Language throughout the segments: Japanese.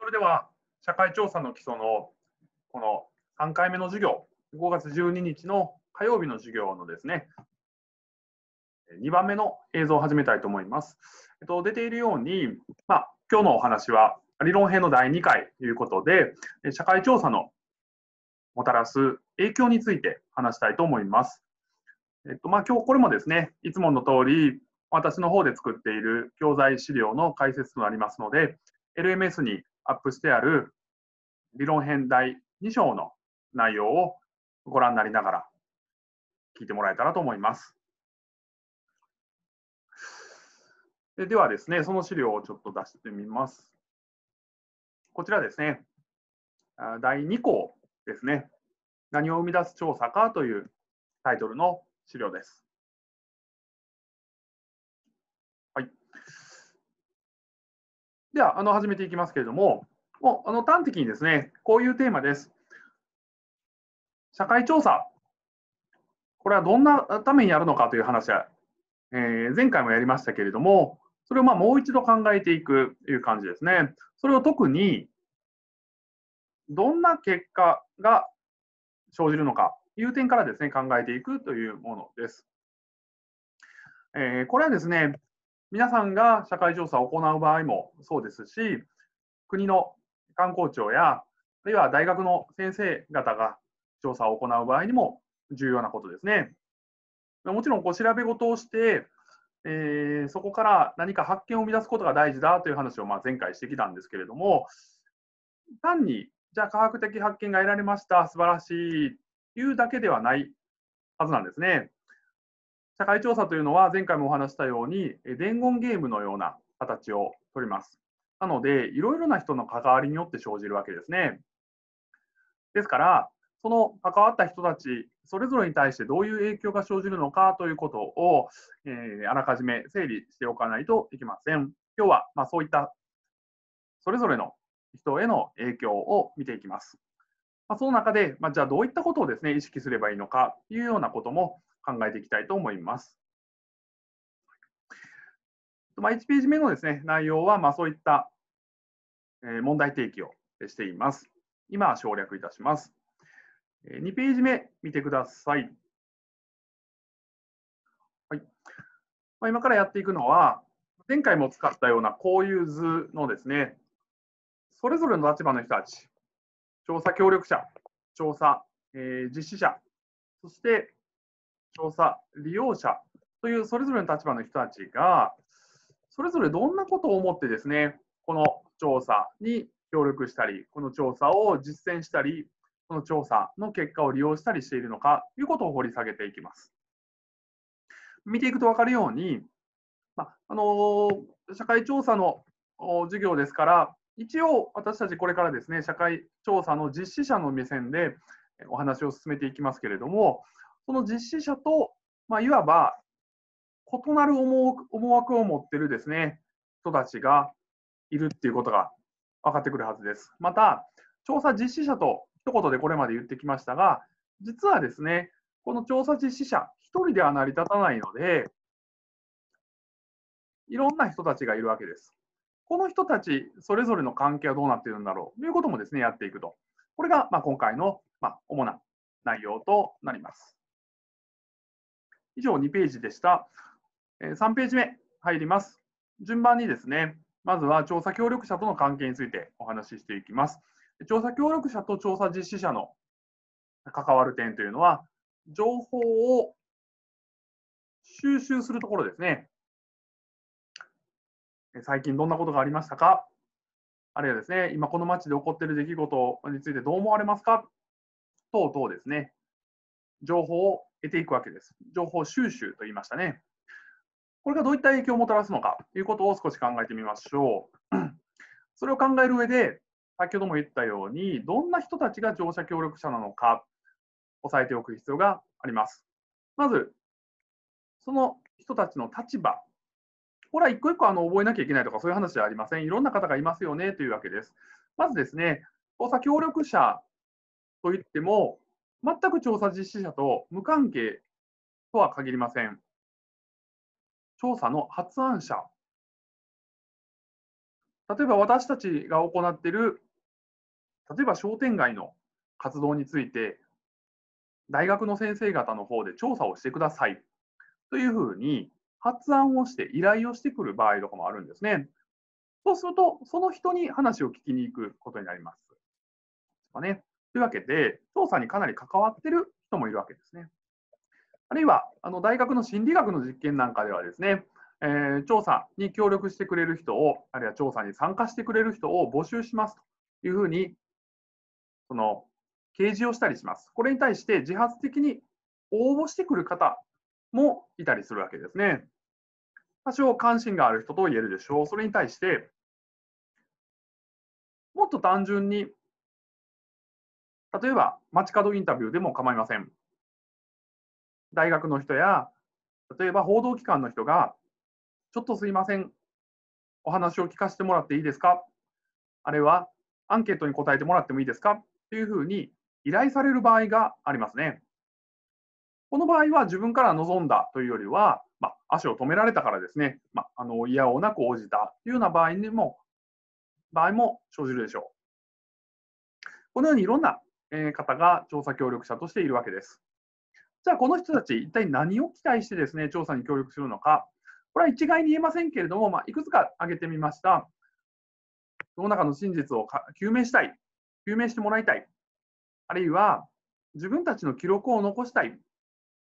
それでは社会調査の基礎のこの3回目の授業、5月12日の火曜日の授業のですね、2番目の映像を始めたいと思います。えっと、出ているように、まあ、今日のお話は理論編の第2回ということで、社会調査のもたらす影響について話したいと思います。えっとまあ、今日これもですね、いつもの通り、私の方で作っている教材資料の解説となりますので、LMS にアップしてある理論編第2章の内容をご覧になりながら聞いてもらえたらと思います。ではですね、その資料をちょっと出してみます。こちらですね、第2項ですね、何を生み出す調査かというタイトルの資料です。では、あの始めていきますけれども、もうあの端的にですね、こういうテーマです。社会調査。これはどんなためにやるのかという話は、えー、前回もやりましたけれども、それをまもう一度考えていくという感じですね。それを特に、どんな結果が生じるのかという点からですね、考えていくというものです。えー、これはですね、皆さんが社会調査を行う場合もそうですし、国の観光庁や、あるいは大学の先生方が調査を行う場合にも重要なことですね。もちろん、こう調べ事をして、えー、そこから何か発見を生み出すことが大事だという話をまあ前回してきたんですけれども、単に、じゃあ科学的発見が得られました、素晴らしいというだけではないはずなんですね。社会調査というのは前回もお話したように伝言ゲームのような形をとります。なので、いろいろな人の関わりによって生じるわけですね。ですから、その関わった人たちそれぞれに対してどういう影響が生じるのかということを、えー、あらかじめ整理しておかないといけません。今日は、まあ、そういったそれぞれの人への影響を見ていきます。まあ、その中で、まあ、じゃあどういったことをですね意識すればいいのかというようなことも考えていきたいと思います。まあ、1ページ目のですね内容は、まあ、そういった問題提起をしています。今、省略いたします。2ページ目、見てください。はいまあ、今からやっていくのは、前回も使ったようなこういう図のですね、それぞれの立場の人たち、調査協力者、調査、えー、実施者、そして調査、利用者というそれぞれの立場の人たちが、それぞれどんなことを思ってですね、この調査に協力したり、この調査を実践したり、この調査の結果を利用したりしているのかということを掘り下げていきます。見ていくと分かるように、まあのー、社会調査の授業ですから、一応私たちこれからですね、社会調査の実施者の目線でお話を進めていきますけれども、その実施者と、まあ、いわば異なる思惑を持ってるですね、人たちがいるっていうことが分かってくるはずです。また、調査実施者と一言でこれまで言ってきましたが、実はですね、この調査実施者、1人では成り立たないので、いろんな人たちがいるわけです。この人たち、それぞれの関係はどうなっているんだろうということもですね、やっていくと。これが、ま今回の、ま主な内容となります。以上2ページでした。3ページ目入ります。順番にですね、まずは調査協力者との関係についてお話ししていきます。調査協力者と調査実施者の関わる点というのは、情報を収集するところですね。最近どんなことがありましたかあるいはですね、今この街で起こっている出来事についてどう思われますか等々ですね、情報を得ていくわけです。情報収集と言いましたね。これがどういった影響をもたらすのかということを少し考えてみましょう。それを考える上で、先ほども言ったように、どんな人たちが乗車協力者なのか、押さえておく必要があります。まず、その人たちの立場。これは一個一個あの覚えなきゃいけないとかそういう話じゃありません。いろんな方がいますよねというわけです。まずですね、捜査協力者といっても、全く調査実施者と無関係とは限りません。調査の発案者。例えば私たちが行っている、例えば商店街の活動について、大学の先生方の方で調査をしてくださいというふうに発案をして依頼をしてくる場合とかもあるんですね。そうすると、その人に話を聞きに行くことになります。ですかね。というわけで、調査にかなり関わってる人もいるわけですね。あるいは、あの大学の心理学の実験なんかではですね、えー、調査に協力してくれる人を、あるいは調査に参加してくれる人を募集しますというふうに、その、掲示をしたりします。これに対して自発的に応募してくる方もいたりするわけですね。多少関心がある人と言えるでしょう。それに対して、もっと単純に例えば、街角インタビューでも構いません。大学の人や、例えば報道機関の人が、ちょっとすいません、お話を聞かせてもらっていいですかあるいは、アンケートに答えてもらってもいいですかというふうに依頼される場合がありますね。この場合は自分から望んだというよりは、まあ、足を止められたからですね、まあ、あの嫌をなく応じたというような場合にも、場合も生じるでしょう。このようにいろんな方が調査協力者としているわけです。じゃあ、この人たち、一体何を期待してですね、調査に協力するのか、これは一概に言えませんけれども、まあ、いくつか挙げてみました。世の中の真実を究明したい、究明してもらいたい、あるいは自分たちの記録を残したい、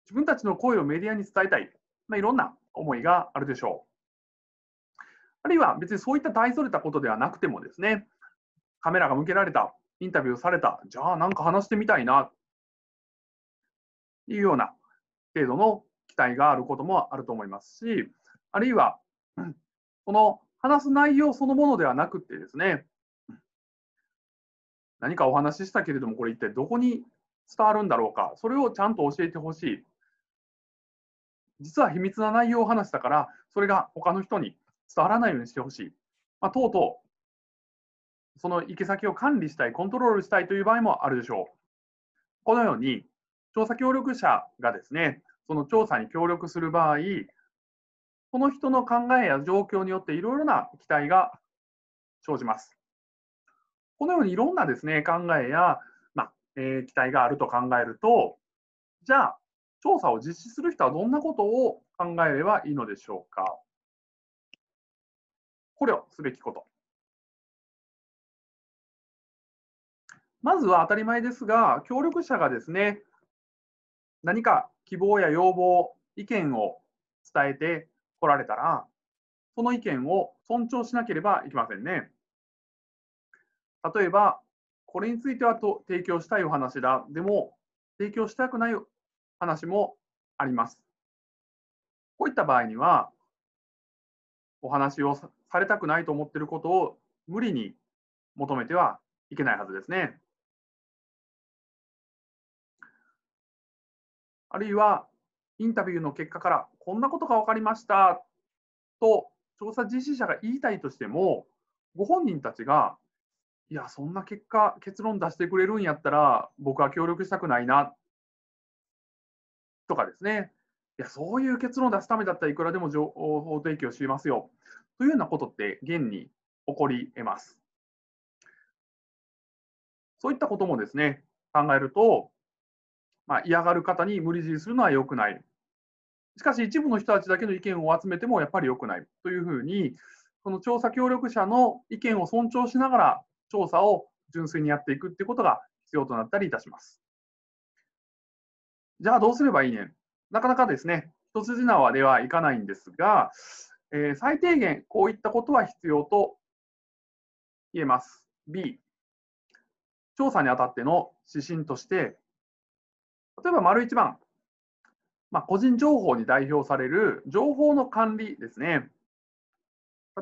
自分たちの声をメディアに伝えたい、まあ、いろんな思いがあるでしょう。あるいは別にそういった大それたことではなくてもですね、カメラが向けられた、インタビューされた、じゃあなんか話してみたいな、というような程度の期待があることもあると思いますし、あるいは、この話す内容そのものではなくてですね、何かお話ししたけれども、これ一体どこに伝わるんだろうか、それをちゃんと教えてほしい。実は秘密な内容を話したから、それが他の人に伝わらないようにしてほしい。まあ、とうとその行き先を管理したい、コントロールしたいという場合もあるでしょう。このように、調査協力者がですね、その調査に協力する場合、その人の考えや状況によっていろいろな期待が生じます。このようにいろんなですね、考えや、まあ、えー、期待があると考えると、じゃあ、調査を実施する人はどんなことを考えればいいのでしょうか。考慮すべきこと。まずは当たり前ですが、協力者がですね、何か希望や要望、意見を伝えてこられたら、その意見を尊重しなければいけませんね。例えば、これについてはと提供したいお話だ。でも、提供したくない話もあります。こういった場合には、お話をされたくないと思っていることを無理に求めてはいけないはずですね。あるいはインタビューの結果からこんなことが分かりましたと調査実施者が言いたいとしてもご本人たちがいやそんな結果結論出してくれるんやったら僕は協力したくないなとかですねいやそういう結論出すためだったらいくらでも情報提供しますよというようなことって現に起こり得ます。そういったこともですね考えるとまあ、嫌がる方に無理強いするのは良くない。しかし、一部の人たちだけの意見を集めてもやっぱり良くないというふうに、この調査協力者の意見を尊重しながら調査を純粋にやっていくってことが必要となったりいたします。じゃあどうすればいいねなかなかですね、一筋縄ではいかないんですが、えー、最低限こういったことは必要と言えます。B、調査にあたっての指針として、例えば、丸1番、まあ、個人情報に代表される情報の管理ですね。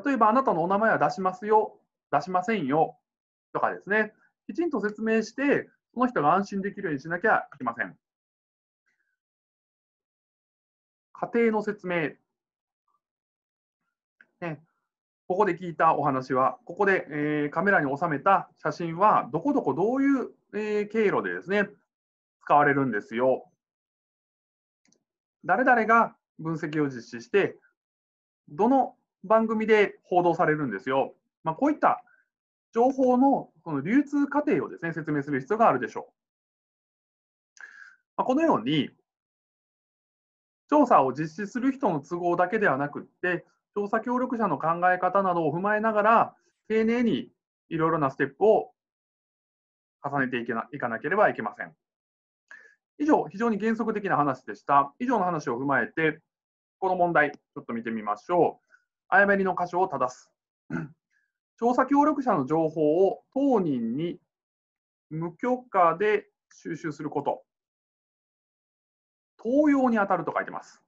例えば、あなたのお名前は出しますよ、出しませんよとかですね、きちんと説明して、その人が安心できるようにしなきゃいけません。家庭の説明。ね、ここで聞いたお話は、ここで、えー、カメラに収めた写真は、どこどこどういう、えー、経路でですね、使われるんですよ。誰々が分析を実施して、どの番組で報道されるんですよ。まあ、こういった情報のその流通過程をですね、説明する必要があるでしょう。まあ、このように、調査を実施する人の都合だけではなくって、調査協力者の考え方などを踏まえながら、丁寧にいろいろなステップを重ねていかなければいけません。以上、非常に原則的な話でした。以上の話を踏まえて、この問題、ちょっと見てみましょう。誤りの箇所を正す。調査協力者の情報を当人に無許可で収集すること。盗用に当たると書いてます。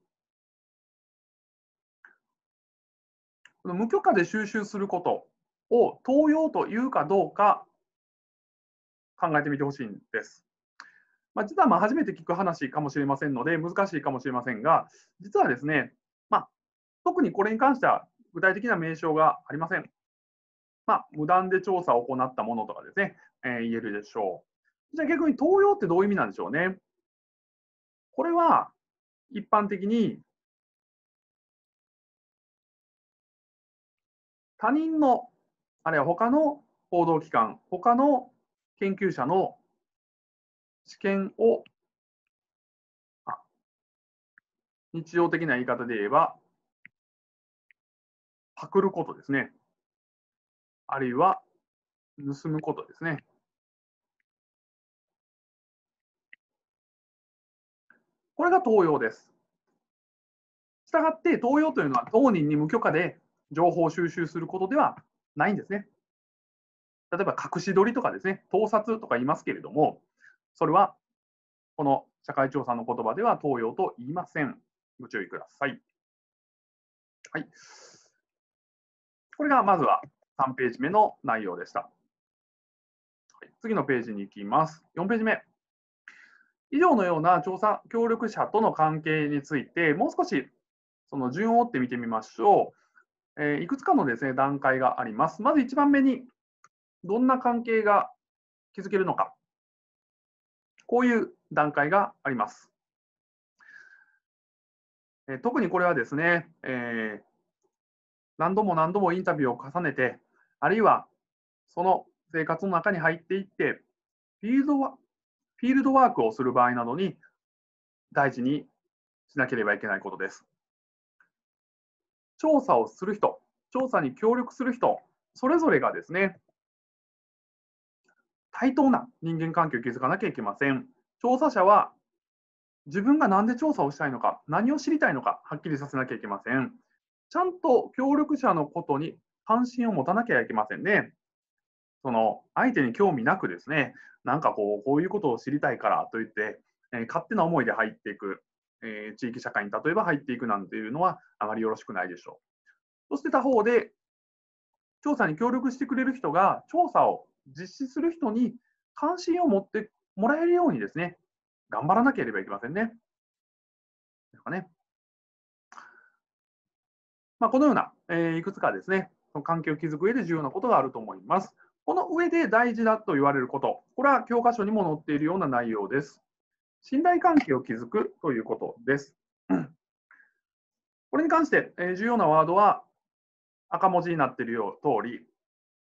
この無許可で収集することを盗用というかどうか考えてみてほしいんです。まあ、実はまあ初めて聞く話かもしれませんので、難しいかもしれませんが、実はですね、まあ、特にこれに関しては具体的な名称がありません。まあ、無断で調査を行ったものとかですね、えー、言えるでしょう。じゃあ逆に東洋ってどういう意味なんでしょうね。これは一般的に他人の、あるいは他の報道機関、他の研究者の試験を、日常的な言い方で言えば、パクることですね。あるいは、盗むことですね。これが盗用です。したがって盗用というのは当人に無許可で情報収集することではないんですね。例えば隠し撮りとかですね、盗撮とか言いますけれども、それは、この社会調査の言葉では東洋と言いません。ご注意ください。はい。これがまずは3ページ目の内容でした。次のページに行きます。4ページ目。以上のような調査協力者との関係について、もう少しその順を追って見てみましょう。えー、いくつかのです、ね、段階があります。まず1番目に、どんな関係が築けるのか。こういう段階があります。え特にこれはですね、えー、何度も何度もインタビューを重ねて、あるいはその生活の中に入っていって、フィールドワフィールドワークをする場合などに大事にしなければいけないことです。調査をする人、調査に協力する人、それぞれがですね、対等な人間関係を築かなきゃいけません。調査者は自分が何で調査をしたいのか、何を知りたいのか、はっきりさせなきゃいけません。ちゃんと協力者のことに関心を持たなきゃいけませんね。その相手に興味なくですね、なんかこう、こういうことを知りたいからといって、えー、勝手な思いで入っていく、えー、地域社会に例えば入っていくなんていうのはあまりよろしくないでしょう。そして他方で、調査に協力してくれる人が調査を実施する人に関心を持ってもらえるようにですね、頑張らなければいけませんね。ですかね。まあ、このような、えー、いくつかですね、その関係を築く上で重要なことがあると思います。この上で大事だと言われること、これは教科書にも載っているような内容です。信頼関係を築くということです。これに関して、えー、重要なワードは赤文字になっているよう通り、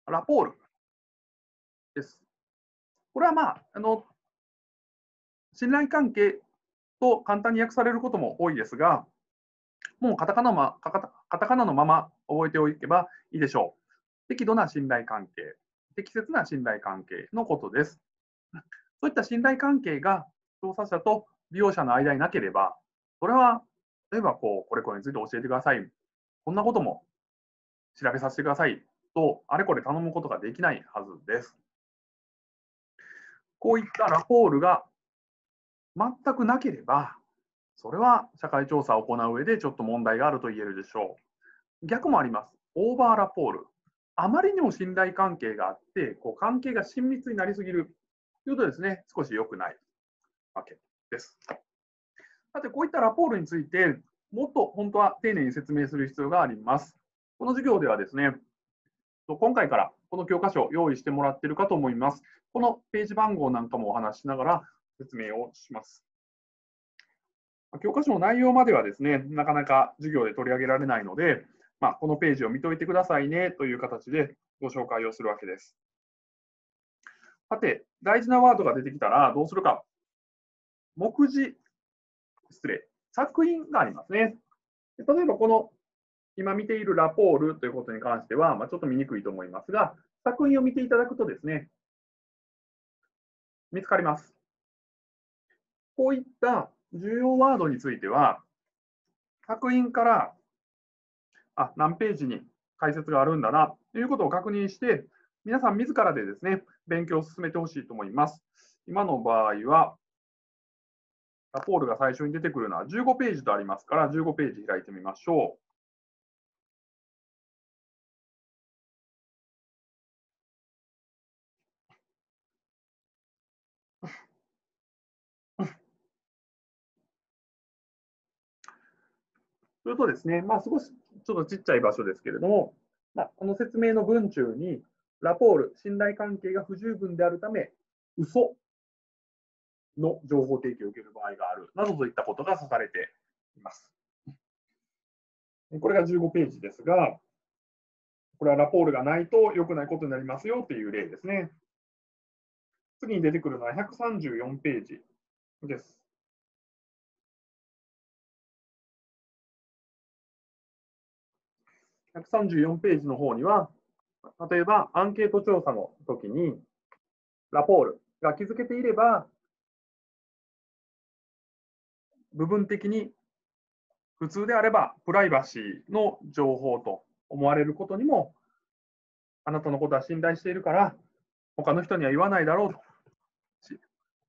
ラポール、です。これはまあ、あの信頼関係と簡単に訳されることも多いですが、もうカタカナのまカタカナのまま覚えておけばいいでしょう。適度な信頼関係、適切な信頼関係のことです。そういった信頼関係が調査者と利用者の間になければ、それは例えばこうこれこれについて教えてください、こんなことも調べさせてくださいと、あれこれ頼むことができないはずです。こういったラポールが全くなければ、それは社会調査を行う上でちょっと問題があると言えるでしょう。逆もあります。オーバーラポール。あまりにも信頼関係があって、こう関係が親密になりすぎるというとですね、少し良くないわけです。さて、こういったラポールについて、もっと本当は丁寧に説明する必要があります。この授業ではですね、今回からこの教科書を用意してもらっているかと思います。このページ番号なんかもお話しながら説明をします。教科書の内容まではですね、なかなか授業で取り上げられないので、まあ、このページを見といてくださいねという形でご紹介をするわけです。さて、大事なワードが出てきたらどうするか。目次、失礼、作品がありますね。例えばこの今見ているラポールということに関しては、まあ、ちょっと見にくいと思いますが、作品を見ていただくとですね、見つかります。こういった重要ワードについては、作品からあ何ページに解説があるんだなということを確認して、皆さん自らでですね、勉強を進めてほしいと思います。今の場合は、ラポールが最初に出てくるのは15ページとありますから、15ページ開いてみましょう。それとですね、まあ、少しちょっとちっちゃい場所ですけれども、まあ、この説明の文中に、ラポール、信頼関係が不十分であるため、嘘の情報提供を受ける場合がある、などといったことが指されています。これが15ページですが、これはラポールがないと良くないことになりますよという例ですね。次に出てくるのは134ページです。134ページの方には、例えばアンケート調査の時に、ラポールが気づけていれば、部分的に普通であればプライバシーの情報と思われることにも、あなたのことは信頼しているから、他の人には言わないだろうと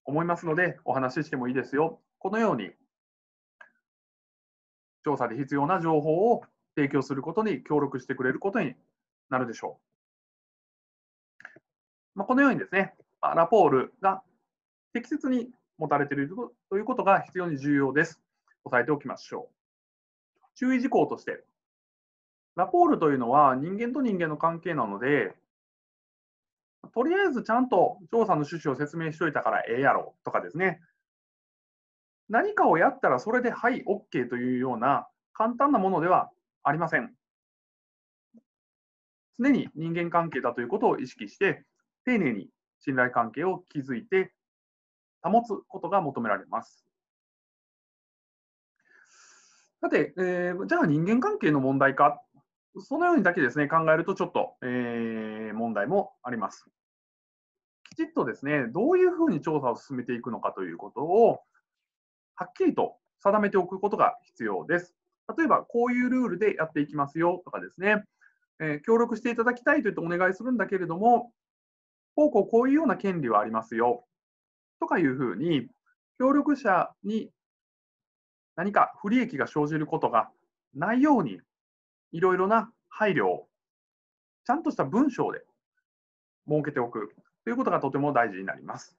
思いますので、お話ししてもいいですよ。このように、調査で必要な情報を提供することに協力してくれることになるでしょう。まあ、このようにですね、ラポールが適切に持たれているということが非常に重要です。押さえておきましょう。注意事項として、ラポールというのは人間と人間の関係なので、とりあえずちゃんと調査の趣旨を説明しておいたからええやろとかですね、何かをやったらそれではい、OK というような簡単なものではありません。常に人間関係だということを意識して、丁寧に信頼関係を築いて保つことが求められます。さて、えー、じゃあ人間関係の問題か、そのようにだけですね考えるとちょっと、えー、問題もあります。きちっとですね、どういうふうに調査を進めていくのかということを、はっきりと定めておくことが必要です。例えばこういうルールでやっていきますよとかですね、えー、協力していただきたいと言ってお願いするんだけれども、こうこうこういうような権利はありますよとかいうふうに、協力者に何か不利益が生じることがないように、いろいろな配慮をちゃんとした文章で設けておくということがとても大事になります。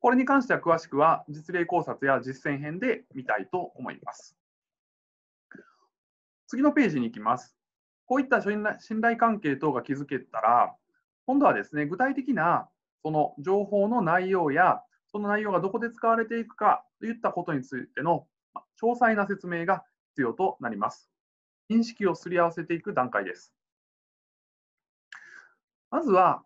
これに関しては詳しくは実例考察や実践編で見たいと思います。次のページに行きます。こういった信頼関係等が築けたら、今度はですね、具体的なその情報の内容や、その内容がどこで使われていくかといったことについての詳細な説明が必要となります。認識をすり合わせていく段階です。まずは、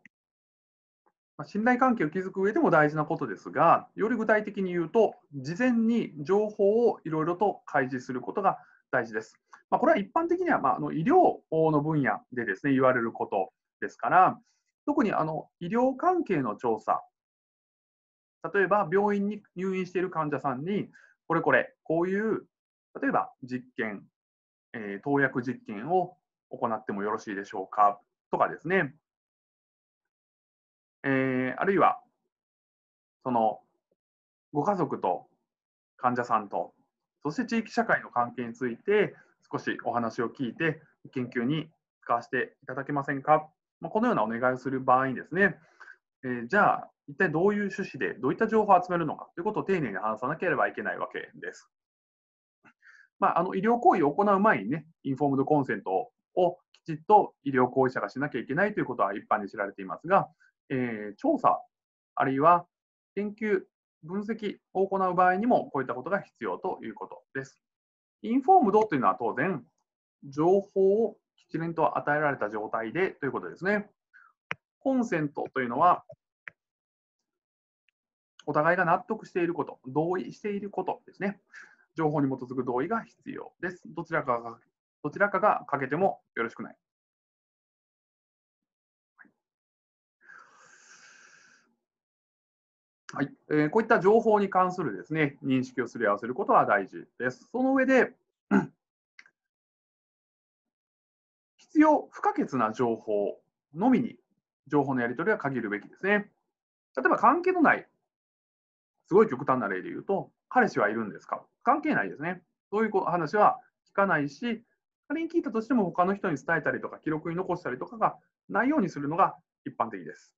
信頼関係を築く上でも大事なことですが、より具体的に言うと、事前に情報をいろいろと開示することが大事です。まあ、これは一般的には、まあ、あの医療の分野でですね言われることですから特にあの医療関係の調査例えば病院に入院している患者さんにこれこれこういう例えば実験、えー、投薬実験を行ってもよろしいでしょうかとかですね、えー、あるいはそのご家族と患者さんとそして地域社会の関係について少しお話を聞いて研究に使わせていただけませんか、まあ、このようなお願いをする場合にですね、えー、じゃあ一体どういう趣旨でどういった情報を集めるのかということを丁寧に話さなければいけないわけです。まあ、あの医療行為を行う前にね、インフォームドコンセントをきちっと医療行為者がしなきゃいけないということは一般に知られていますが、えー、調査、あるいは研究、分析を行う場合にも、こういったことが必要ということです。インフォームドというのは当然、情報をきちんと与えられた状態でということですね。コンセントというのは、お互いが納得していること、同意していることですね。情報に基づく同意が必要です。どちらかがどちらかが欠けてもよろしくない。はいえー、こういった情報に関するですね認識をすり合わせることは大事です。その上で、必要不可欠な情報のみに情報のやり取りは限るべきですね。例えば関係のない、すごい極端な例で言うと、彼氏はいるんですか関係ないですね。そういう話は聞かないし、仮に聞いたとしても他の人に伝えたりとか記録に残したりとかがないようにするのが一般的です。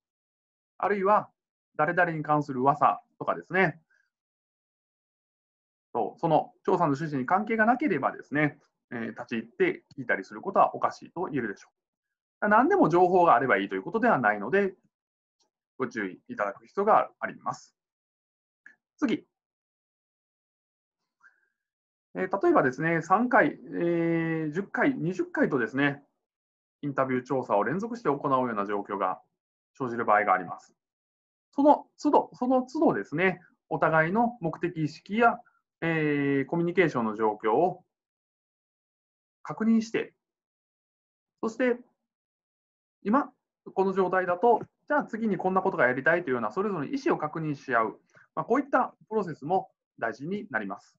あるいは誰々に関する噂とかですね、その調査の趣旨に関係がなければですね、えー、立ち入って聞いたりすることはおかしいと言えるでしょう。何でも情報があればいいということではないので、ご注意いただく必要があります。次。えー、例えばですね、3回、えー、10回、20回とですね、インタビュー調査を連続して行うような状況が生じる場合があります。その都度、その都度ですね、お互いの目的意識や、えー、コミュニケーションの状況を確認して、そして、今、この状態だと、じゃあ次にこんなことがやりたいというような、それぞれの意思を確認し合う、まあ、こういったプロセスも大事になります。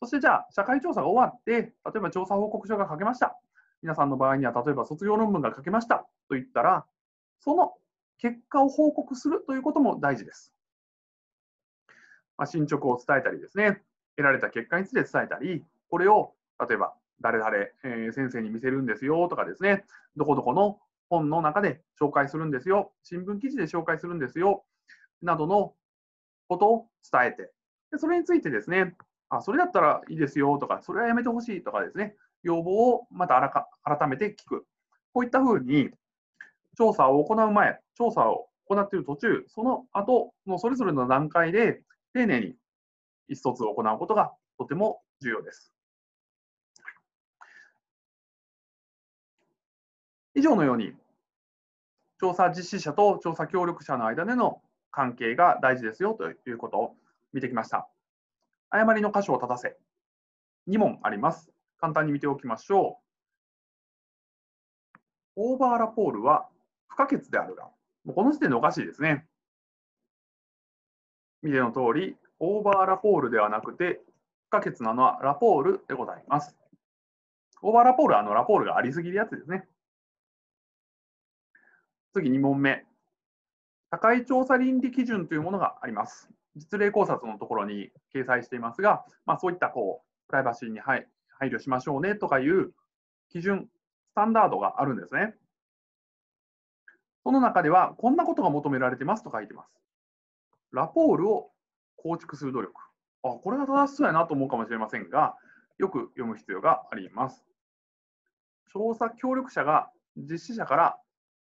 そしてじゃあ、社会調査が終わって、例えば調査報告書が書けました。皆さんの場合には、例えば卒業論文が書けましたといったら、その結果を報告するということも大事です。まあ、進捗を伝えたりですね、得られた結果について伝えたり、これを例えば誰々、え先生に見せるんですよとかですね、どこどこの本の中で紹介するんですよ、新聞記事で紹介するんですよ、などのことを伝えて、でそれについてですね、あ、それだったらいいですよとか、それはやめてほしいとかですね、要望をまた改めて聞く。こういったふうに、調査を行う前、調査を行っている途中、その後のそれぞれの段階で丁寧に一卒を行うことがとても重要です。以上のように、調査実施者と調査協力者の間での関係が大事ですよということを見てきました。誤りの箇所を立たせ。2問あります。簡単に見ておきましょう。オーバーラポールは不可欠であるが、もうこの時点でおかしいですね。見ての通り、オーバーラポールではなくて、不可欠なのはラポールでございます。オーバーラポールはあのラポールがありすぎるやつですね。次2問目。社会調査倫理基準というものがあります。実例考察のところに掲載していますが、まあ、そういったこうプライバシーに配慮しましょうねとかいう基準、スタンダードがあるんですね。その中では、こんなことが求められてますと書いてます。ラポールを構築する努力。あ、これが正しそうやなと思うかもしれませんが、よく読む必要があります。調査協力者が実施者から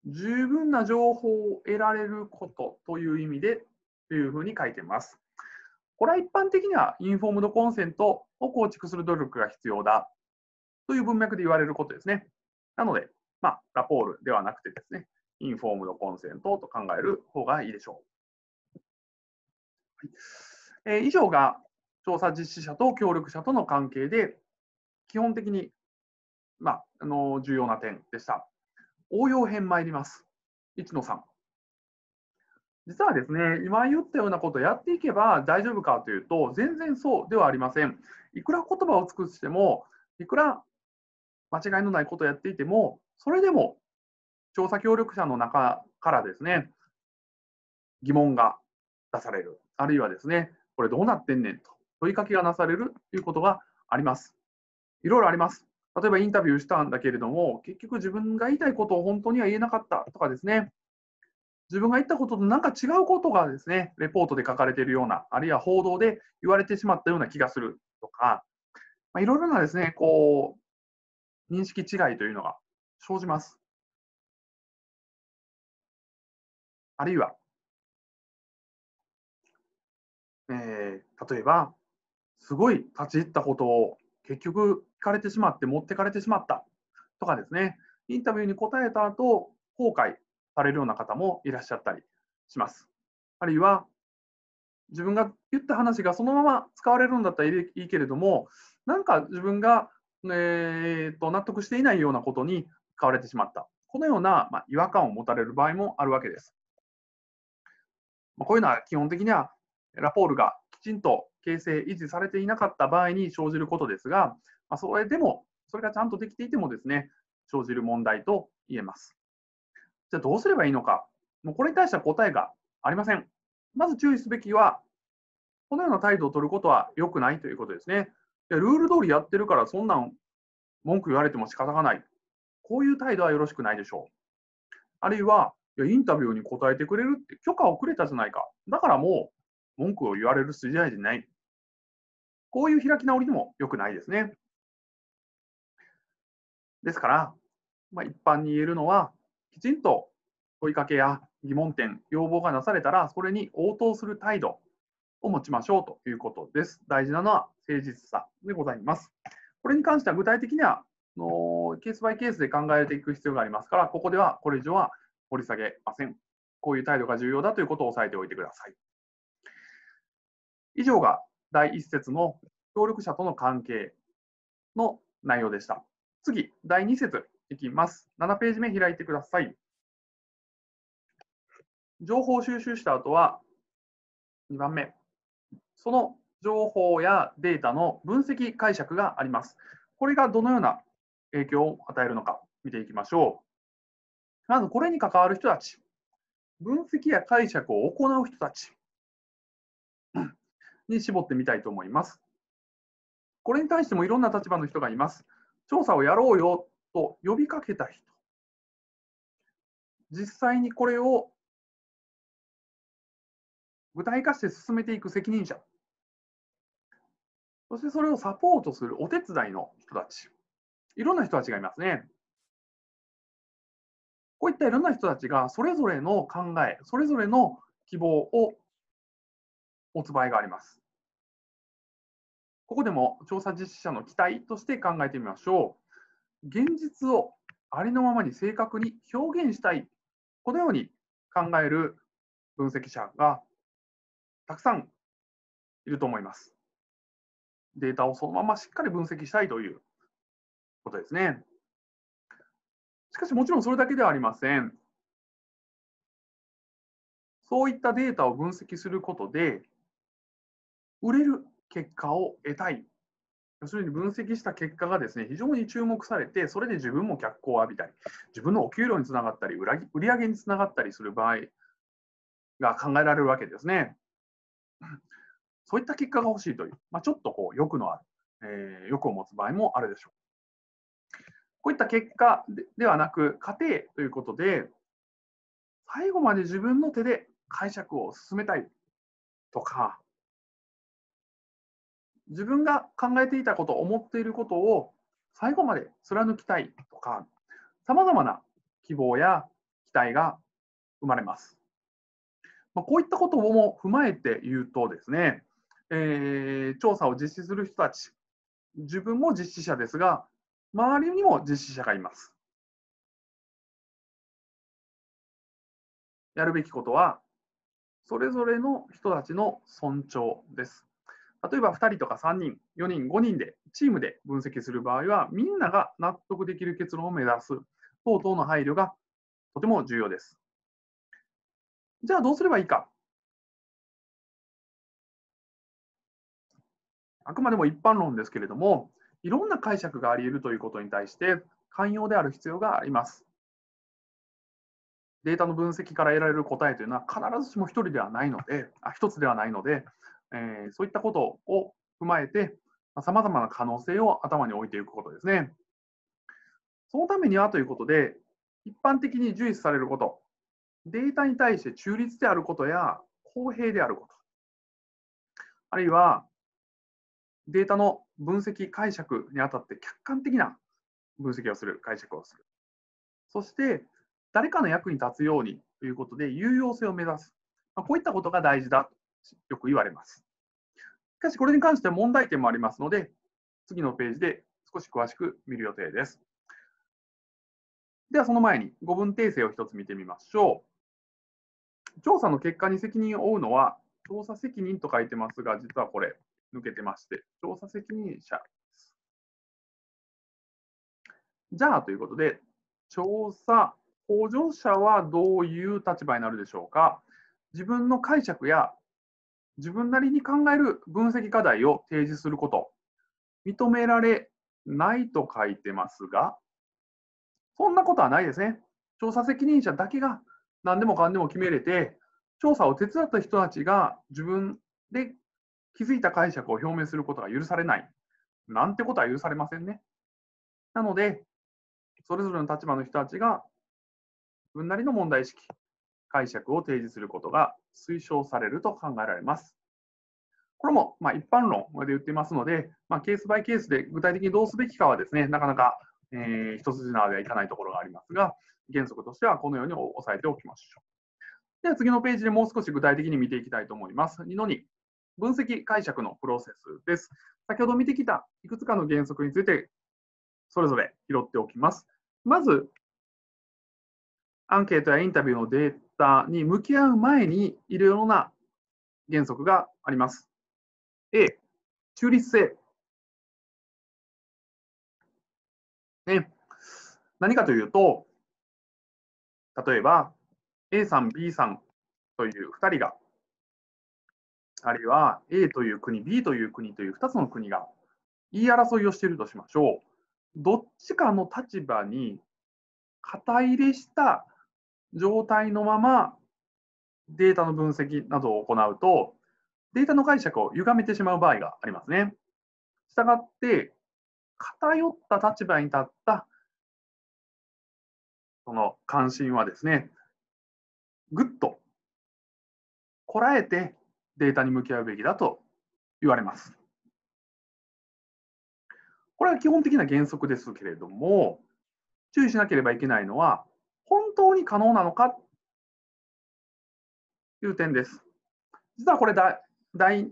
十分な情報を得られることという意味でというふうに書いてます。これは一般的にはインフォームドコンセントを構築する努力が必要だという文脈で言われることですね。なので、まあ、ラポールではなくてですね、インフォームドコンセントと考える方がいいでしょう。はいえー、以上が調査実施者と協力者との関係で、基本的に、まあ、あの重要な点でした。応用編参ります。一野さん。実はですね、今言ったようなことをやっていけば大丈夫かというと、全然そうではありません。いくら言葉を尽くしても、いくら間違いのないことをやっていても、それでも調査協力者の中からですね、疑問が出される、あるいはですね、これどうなってんねんと問いかけがなされるということがあります。いろいろあります。例えばインタビューしたんだけれども、結局自分が言いたいことを本当には言えなかったとかですね、自分が言ったこととなんか違うことがですね、レポートで書かれているような、あるいは報道で言われてしまったような気がするとか、まあ、いろいろなですね、こう、認識違いというのが生じます。あるいは、えー、例えば、すごい立ち入ったことを結局聞かれてしまって持ってかれてしまったとかですね、インタビューに答えた後、後悔されるような方もいらっしゃったりします。あるいは、自分が言った話がそのまま使われるんだったらいいけれども、なんか自分が、えー、と納得していないようなことに使われてしまった。このような、ま違和感を持たれる場合もあるわけです。こういうのは基本的にはラポールがきちんと形成、維持されていなかった場合に生じることですが、まそれでも、それがちゃんとできていてもですね、生じる問題と言えます。じゃあどうすればいいのか、もうこれに対しては答えがありません。まず注意すべきは、このような態度を取ることは良くないということですね。ルール通りやってるから、そんなん文句言われても仕方がない。こういう態度はよろしくないでしょう。あるいは、いや、インタビューに答えてくれるって許可をくれたじゃないか。だからもう、文句を言われる筋合いじゃない。こういう開き直りでも良くないですね。ですから、まあ、一般に言えるのは、きちんと問いかけや疑問点、要望がなされたら、それに応答する態度を持ちましょうということです。大事なのは誠実さでございます。これに関しては具体的にはのケースバイケースで考えていく必要がありますから、ここではこれ以上は掘り下げません。こういう態度が重要だということを押さえておいてください。以上が第1節の協力者との関係の内容でした。次、第2節いきます。7ページ目開いてください。情報収集した後は、2番目、その情報やデータの分析解釈があります。これがどのような影響を与えるのか見ていきましょう。まずこれに関わる人たち、分析や解釈を行う人たちに絞ってみたいと思います。これに対してもいろんな立場の人がいます。調査をやろうよと呼びかけた人、実際にこれを具体化して進めていく責任者、そしてそれをサポートするお手伝いの人たち、いろんな人たちがいますね。こういったいろんな人たちがそれぞれの考え、それぞれの希望を持つ場合があります。ここでも調査実施者の期待として考えてみましょう。現実をありのままに正確に表現したい、このように考える分析者がたくさんいると思います。データをそのまましっかり分析したいということですね。しかしもちろんそれだけではありません。そういったデータを分析することで、売れる結果を得たい。要するに分析した結果がですね、非常に注目されて、それで自分も脚光を浴びたり、自分のお給料につながったり、売り上げにつながったりする場合が考えられるわけですね。そういった結果が欲しいという、まあ、ちょっとこう欲のある、えー、欲を持つ場合もあるでしょう。こういった結果ではなく、過程ということで、最後まで自分の手で解釈を進めたいとか、自分が考えていたこと、思っていることを最後まで貫きたいとか、さまざまな希望や期待が生まれます。まあ、こういったことをも踏まえて言うとですね、えー、調査を実施する人たち、自分も実施者ですが、周りにも実施者がいます。やるべきことは、それぞれの人たちの尊重です。例えば2人とか3人、4人、5人でチームで分析する場合は、みんなが納得できる結論を目指す等々の配慮がとても重要です。じゃあどうすればいいか。あくまでも一般論ですけれども、いろんな解釈があり得るということに対して寛容である必要があります。データの分析から得られる答えというのは必ずしも1人ではないので、あ1つではないので、えー、そういったことを踏まえて、さまざ、あ、まな可能性を頭に置いていくことですね。そのためにはということで、一般的に重視されること、データに対して中立であることや公平であること、あるいはデータの分析解釈にあたって客観的な分析をする、解釈をする。そして、誰かの役に立つようにということで、有用性を目指す。まあ、こういったことが大事だとよく言われます。しかし、これに関しては問題点もありますので、次のページで少し詳しく見る予定です。では、その前に語文訂正を1つ見てみましょう。調査の結果に責任を負うのは、調査責任と書いてますが、実はこれ、抜けてまして、調査責任者です。じゃあ、ということで、調査補助者はどういう立場になるでしょうか自分の解釈や自分なりに考える分析課題を提示すること、認められないと書いてますが、そんなことはないですね。調査責任者だけが何でもかんでも決めれて、調査を手伝った人たちが自分で気づいた解釈を表明することが許されない。なんてことは許されませんね。なので、それぞれの立場の人たちが、自分なりの問題意識、解釈を提示することが推奨されると考えられます。これもま一般論で言っていますので、まあ、ケースバイケースで具体的にどうすべきかはですね、なかなか、えー、一筋縄ではいかないところがありますが、原則としてはこのように押さえておきましょう。では次のページでもう少し具体的に見ていきたいと思います。2の2、分析解釈のプロセスです。先ほど見てきたいくつかの原則についてそれぞれ拾っておきます。まず、アンケートやインタビューのデータに向き合う前にいろいろな原則があります。A、中立性。ね、何かというと、例えば A さん、B さんという2人があるいは A という国、B という国という2つの国が言い争いをしているとしましょう。どっちかの立場に肩入れした状態のままデータの分析などを行うと、データの解釈を歪めてしまう場合がありますね。したがって、偏った立場に立った、その関心はですね、ぐっとこらえてデータに向き合うべきだと言われます。これは基本的な原則ですけれども、注意しなければいけないのは、本当に可能なのかという点です。実はこれだ、第、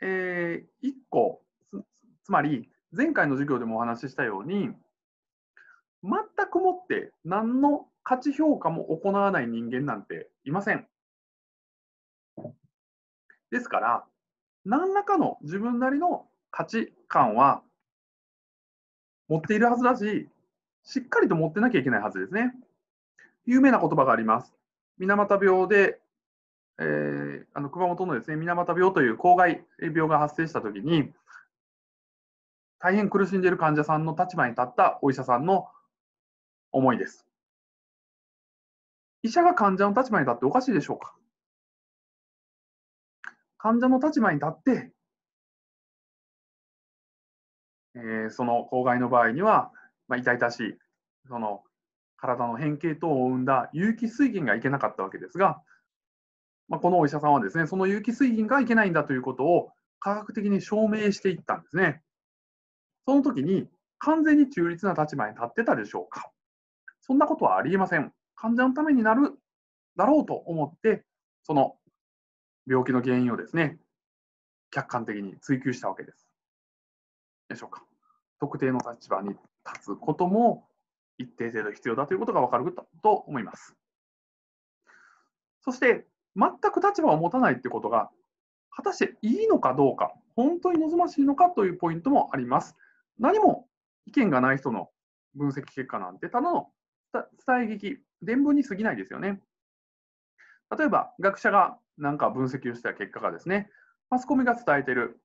えー、1個つ、つまり前回の授業でもお話ししたように、全くもって何の価値評価も行わない人間なんていません。ですから、何らかの自分なりの価値観は持っているはずだし、しっかりと持ってなきゃいけないはずですね。有名な言葉があります。水俣病で、えー、あの熊本のですね水俣病という公害病が発生したときに、大変苦しんでいる患者さんの立場に立ったお医者さんの思いです。医者が患者の立場に立っておかしいでしょうか患者の立場に立って、えー、その公害の場合には、まあ、痛々しいその体の変形等を生んだ有機水銀がいけなかったわけですが、まあ、このお医者さんはですねその有機水銀がいけないんだということを科学的に証明していったんですね。その時に完全に中立な立場に立ってたでしょうか。そんなことはありえません。患者のためになるだろうと思って、その病気の原因をですね、客観的に追求したわけです。でしょうか。特定の立場に立つことも一定程度必要だということが分かると思います。そして、全く立場を持たないってことが、果たしていいのかどうか、本当に望ましいのかというポイントもあります。何も意見がない人の分析結果なんて、ただの伝え聞き、伝聞に過ぎないですよね。例えば、学者がなんか分析をした結果がですね、マスコミが伝えてる、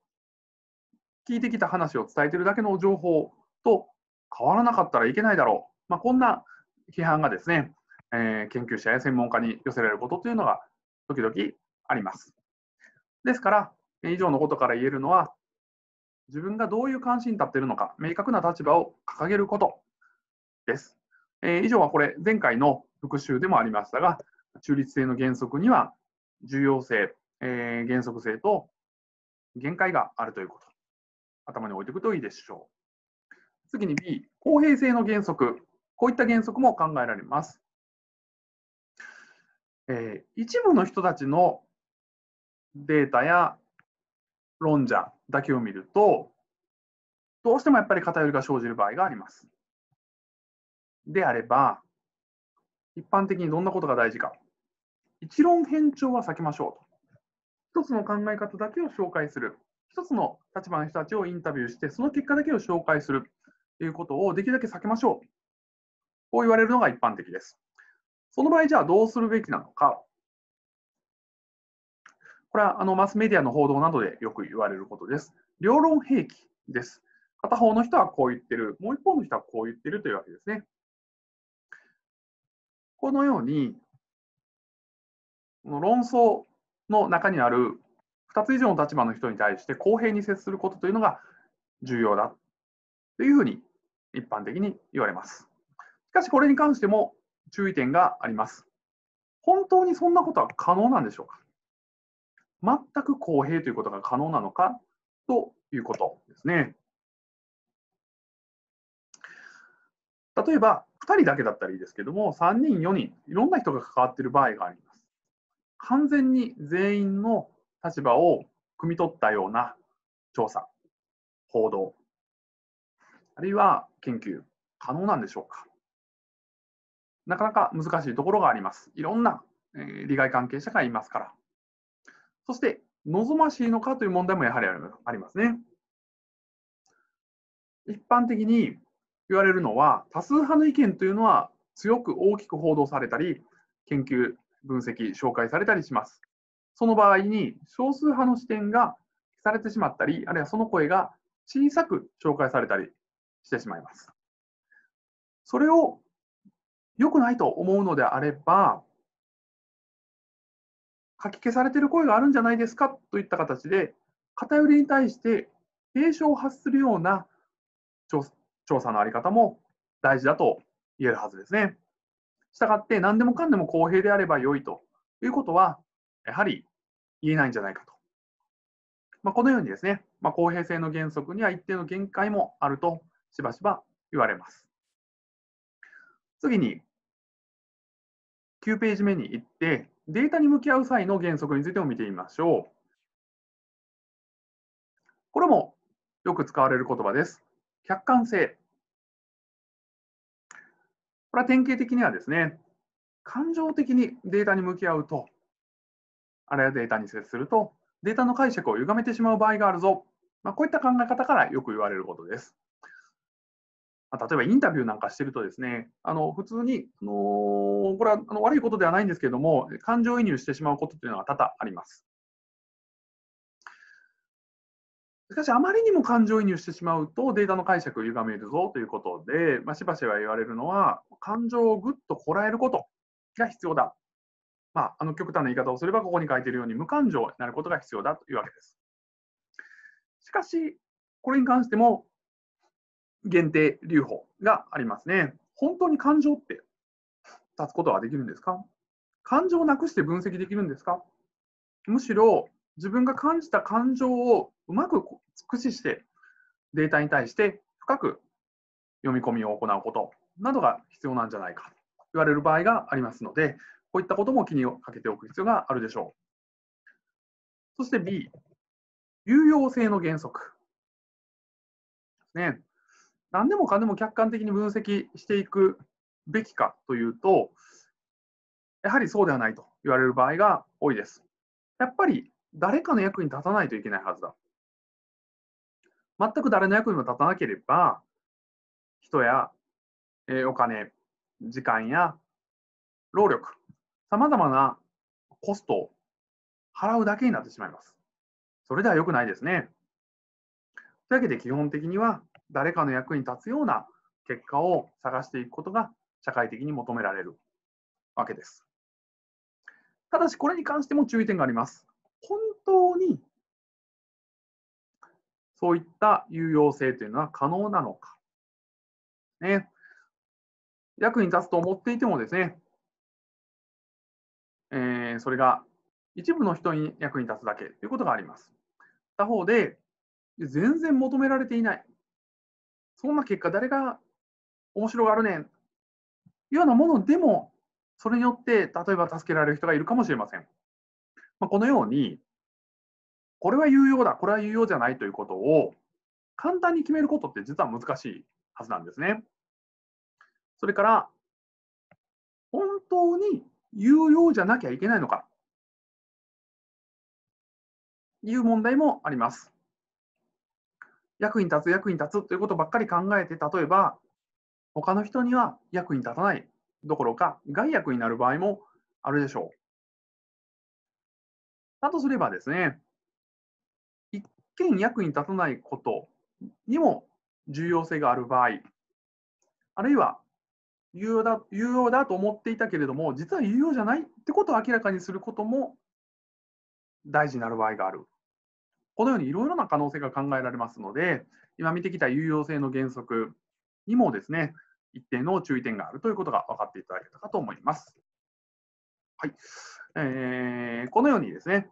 聞いてきた話を伝えてるだけの情報と変わらなかったらいけないだろう、まあ、こんな批判がですね、えー、研究者や専門家に寄せられることというのが時々あります。ですから、以上のことから言えるのは、自分がどういう関心に立っているのか、明確な立場を掲げることです。えー、以上はこれ、前回の復習でもありましたが、中立性の原則には重要性、えー、原則性と限界があるということ。頭に置いておくといいでしょう。次に B、公平性の原則。こういった原則も考えられます。えー、一部の人たちのデータや論者だけを見ると、どうしてもやっぱり偏りが生じる場合があります。であれば、一般的にどんなことが大事か。一論偏重は避けましょうと。一つの考え方だけを紹介する。一つの立場の人たちをインタビューして、その結果だけを紹介するということをできるだけ避けましょう。こう言われるのが一般的です。その場合、じゃあどうするべきなのか。これはあのマスメディアの報道などでよく言われることです。両論兵器です。片方の人はこう言ってる、もう一方の人はこう言ってるというわけですね。このように、論争の中にある2つ以上の立場の人に対して公平に接することというのが重要だというふうに一般的に言われます。しかしこれに関しても注意点があります。本当にそんなことは可能なんでしょうか全く公平ということが可能なのかということですね。例えば2人だけだったらいいですけども3人4人いろんな人が関わっている場合があります。完全に全員の立場を汲み取ったような調査、報道、あるいは研究、可能なんでしょうか。なかなか難しいところがあります。いろんな、え利害関係者がいますから。そして、望ましいのかという問題もやはりありますね。一般的に言われるのは、多数派の意見というのは強く大きく報道されたり、研究分析、紹介されたりします。その場合に少数派の視点が消されてしまったり、あるいはその声が小さく紹介されたりしてしまいます。それを良くないと思うのであれば、書き消されている声があるんじゃないですかといった形で、偏りに対して警鐘を発するような調査のあり方も大事だと言えるはずですね。したがって何でもかんでも公平であれば良いということは、やはり言えないんじゃないかと。まあ、このようにですね、まあ、公平性の原則には一定の限界もあるとしばしば言われます。次に、9ページ目に行って、データに向き合う際の原則についても見てみましょう。これもよく使われる言葉です。客観性。これは典型的にはですね、感情的にデータに向き合うと、あるいはデータに接すると、データの解釈を歪めてしまう場合があるぞ。まあ、こういった考え方からよく言われることです。まあ、例えばインタビューなんかしてるとですね、あの普通に、あのー、これはあの悪いことではないんですけれども、感情移入してしまうことというのが多々あります。しかし、あまりにも感情移入してしまうと、データの解釈を歪めるぞということで、まあ、しばしば言われるのは、感情をぐっとこらえることが必要だ。まあ、あの極端な言い方をすれば、ここに書いているように無感情になることが必要だというわけです。しかし、これに関しても限定留保がありますね。本当に感情って立つことはできるんですか感情をなくして分析できるんですかむしろ自分が感じた感情をうまく駆使してデータに対して深く読み込みを行うことなどが必要なんじゃないかと言われる場合がありますのでこういったことも気にかけておく必要があるでしょう。そして B、有用性の原則ね。何でもかんでも客観的に分析していくべきかというと、やはりそうではないと言われる場合が多いです。やっぱり誰かの役に立たないといけないはずだ。全く誰の役にも立たなければ、人や、えー、お金、時間や労力、さまざまなコストを払うだけになってしまいます。それでは良くないですね。というわけで基本的には誰かの役に立つような結果を探していくことが社会的に求められるわけです。ただしこれに関しても注意点があります。当にそういった有用性というのは可能なのか。ね、役に立つと思っていてもですね、えー、それが一部の人に役に立つだけということがあります。他方で、全然求められていない。そんな結果、誰が面白がるねん。いうようなものでも、それによって、例えば助けられる人がいるかもしれません。まあ、このように、これは有用だ、これは有用じゃないということを簡単に決めることって実は難しいはずなんですね。それから、本当に有用じゃなきゃいけないのかいう問題もあります。役に立つ、役に立つということばっかり考えて、例えば、他の人には役に立たないどころか、害悪になる場合もあるでしょう。だとすればですね、見役に立たないことにも重要性がある場合、あるいは有用だ有用だと思っていたけれども、実は有用じゃないってことを明らかにすることも大事になる場合がある。このようにいろいろな可能性が考えられますので、今見てきた有用性の原則にもですね、一定の注意点があるということが分かっていただけたかと思います。はいえー、このようにですね、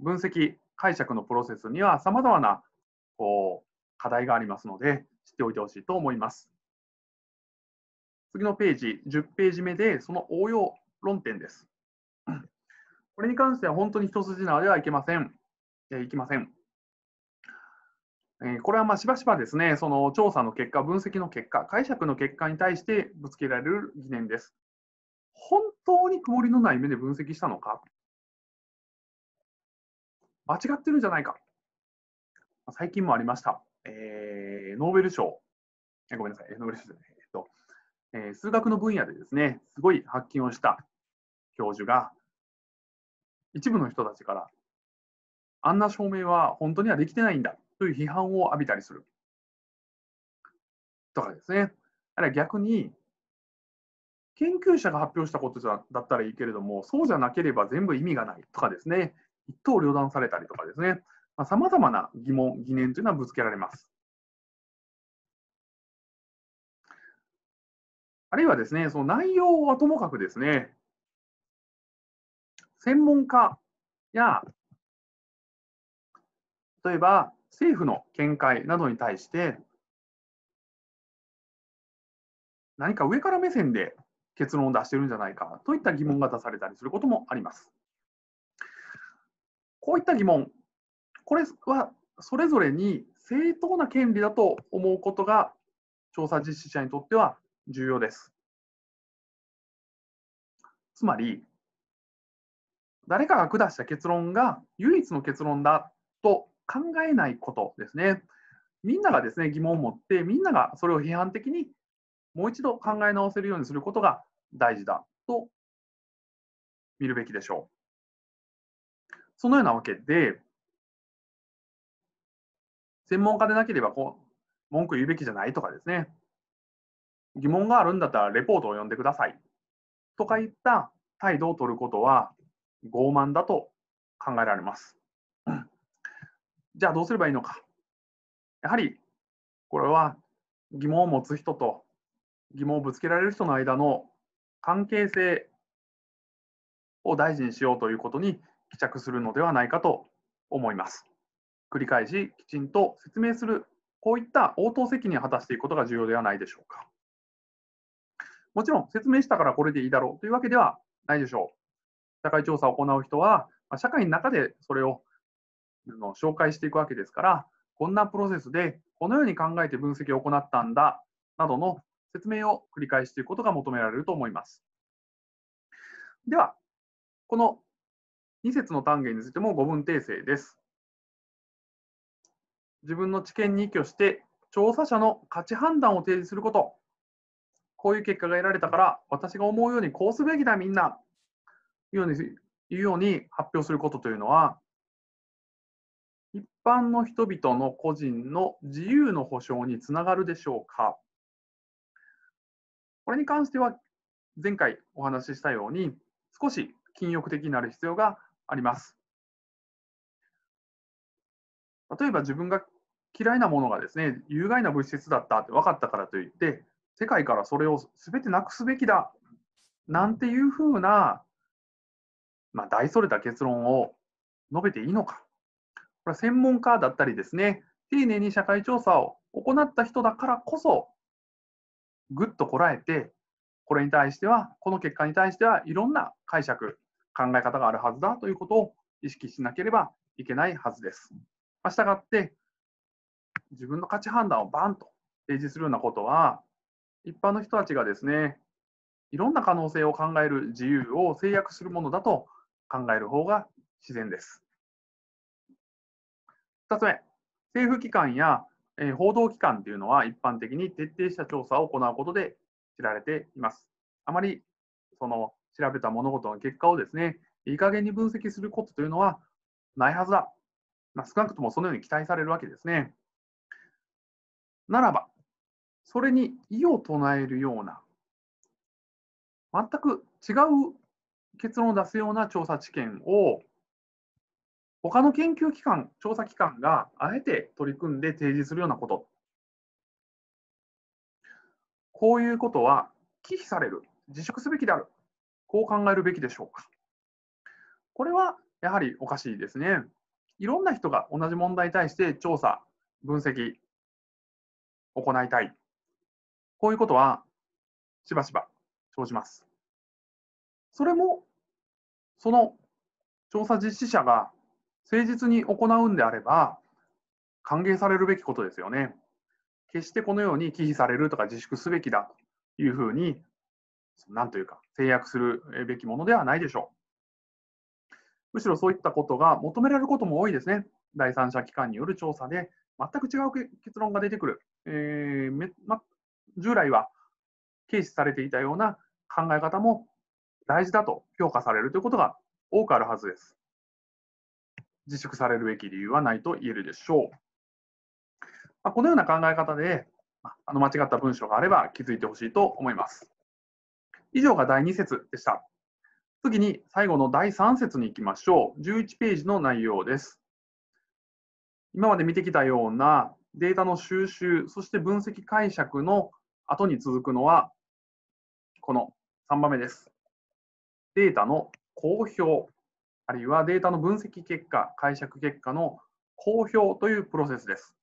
分析、解釈のプロセスにはさまざまなこう課題がありますので知っておいてほしいと思います。次のページ、10ページ目でその応用論点です。これに関しては本当に一筋縄ではいけません。えいきません。えこれはましばしばですね、その調査の結果、分析の結果、解釈の結果に対してぶつけられる疑念です。本当に曇りのない目で分析したのか間違ってるんじゃないか。最近もありました。えー、ノーベル賞。ごめんなさい、ノーベル賞ですね。えっとえー、数学の分野でですね、すごい発見をした教授が、一部の人たちから、あんな証明は本当にはできてないんだという批判を浴びたりする。とかですね。あるいは逆に、研究者が発表したことだったらいいけれども、そうじゃなければ全部意味がないとかですね。一刀両断されたりとかですね、さまざ、まな疑問、疑念というのはぶつけられます。あるいはですね、その内容はともかくですね、専門家や、例えば政府の見解などに対して、何か上から目線で結論を出してるんじゃないかといった疑問が出されたりすることもあります。こういった疑問、これはそれぞれに正当な権利だと思うことが調査実施者にとっては重要です。つまり、誰かが下した結論が唯一の結論だと考えないことですね。みんながですね疑問を持って、みんながそれを批判的にもう一度考え直せるようにすることが大事だと見るべきでしょう。そのようなわけで、専門家でなければこう文句言うべきじゃないとかですね、疑問があるんだったらレポートを読んでくださいとかいった態度を取ることは傲慢だと考えられます。じゃあどうすればいいのか。やはりこれは疑問を持つ人と疑問をぶつけられる人の間の関係性を大事にしようということに帰着するのではないかと思います。繰り返しきちんと説明する、こういった応答責任を果たしていくことが重要ではないでしょうか。もちろん説明したからこれでいいだろうというわけではないでしょう。社会調査を行う人は、社会の中でそれを紹介していくわけですから、こんなプロセスでこのように考えて分析を行ったんだなどの説明を繰り返していくことが求められると思います。では、この2節の単元についても5分訂正です。自分の知見に依拠して、調査者の価値判断を提示すること。こういう結果が得られたから、私が思うようにこうすべきだ、みんな。いうようにいうように発表することというのは、一般の人々の個人の自由の保障につながるでしょうか。これに関しては、前回お話ししたように、少し禁欲的になる必要があります。例えば自分が嫌いなものがですね有害な物質だったって分かったからといって世界からそれを全てなくすべきだなんていうふうな、まあ、大それた結論を述べていいのかこれは専門家だったりですね丁寧に社会調査を行った人だからこそぐっとこらえてこれに対してはこの結果に対してはいろんな解釈考え方があるはずだということを意識しなければいけないはずです。ましたがって、自分の価値判断をバンと提示するようなことは、一般の人たちがですね、いろんな可能性を考える自由を制約するものだと考える方が自然です。2つ目、政府機関や、え報道機関というのは一般的に徹底した調査を行うことで知られています。あまりその調べた物事の結果をですね、いい加減に分析することというのはないはずだ。まあ、少なくともそのように期待されるわけですね。ならば、それに異を唱えるような、全く違う結論を出すような調査知見を、他の研究機関、調査機関があえて取り組んで提示するようなこと。こういうことは忌避される、自粛すべきであるこう考えるべきでしょうか。これはやはりおかしいですね。いろんな人が同じ問題に対して調査、分析、行いたい。こういうことはしばしば生じます。それも、その調査実施者が誠実に行うんであれば、歓迎されるべきことですよね。決してこのように忌避されるとか自粛すべきだというふうになんというか、制約するべきものではないでしょう。むしろそういったことが求められることも多いですね。第三者機関による調査で、全く違う結論が出てくる。えーま、従来は軽視されていたような考え方も大事だと評価されるということが多くあるはずです。自粛されるべき理由はないと言えるでしょう。まあ、このような考え方で、あの間違った文章があれば気づいてほしいと思います。以上が第2節でした。次に最後の第3節に行きましょう。11ページの内容です。今まで見てきたようなデータの収集、そして分析解釈の後に続くのは、この3番目です。データの公表、あるいはデータの分析結果、解釈結果の公表というプロセスです。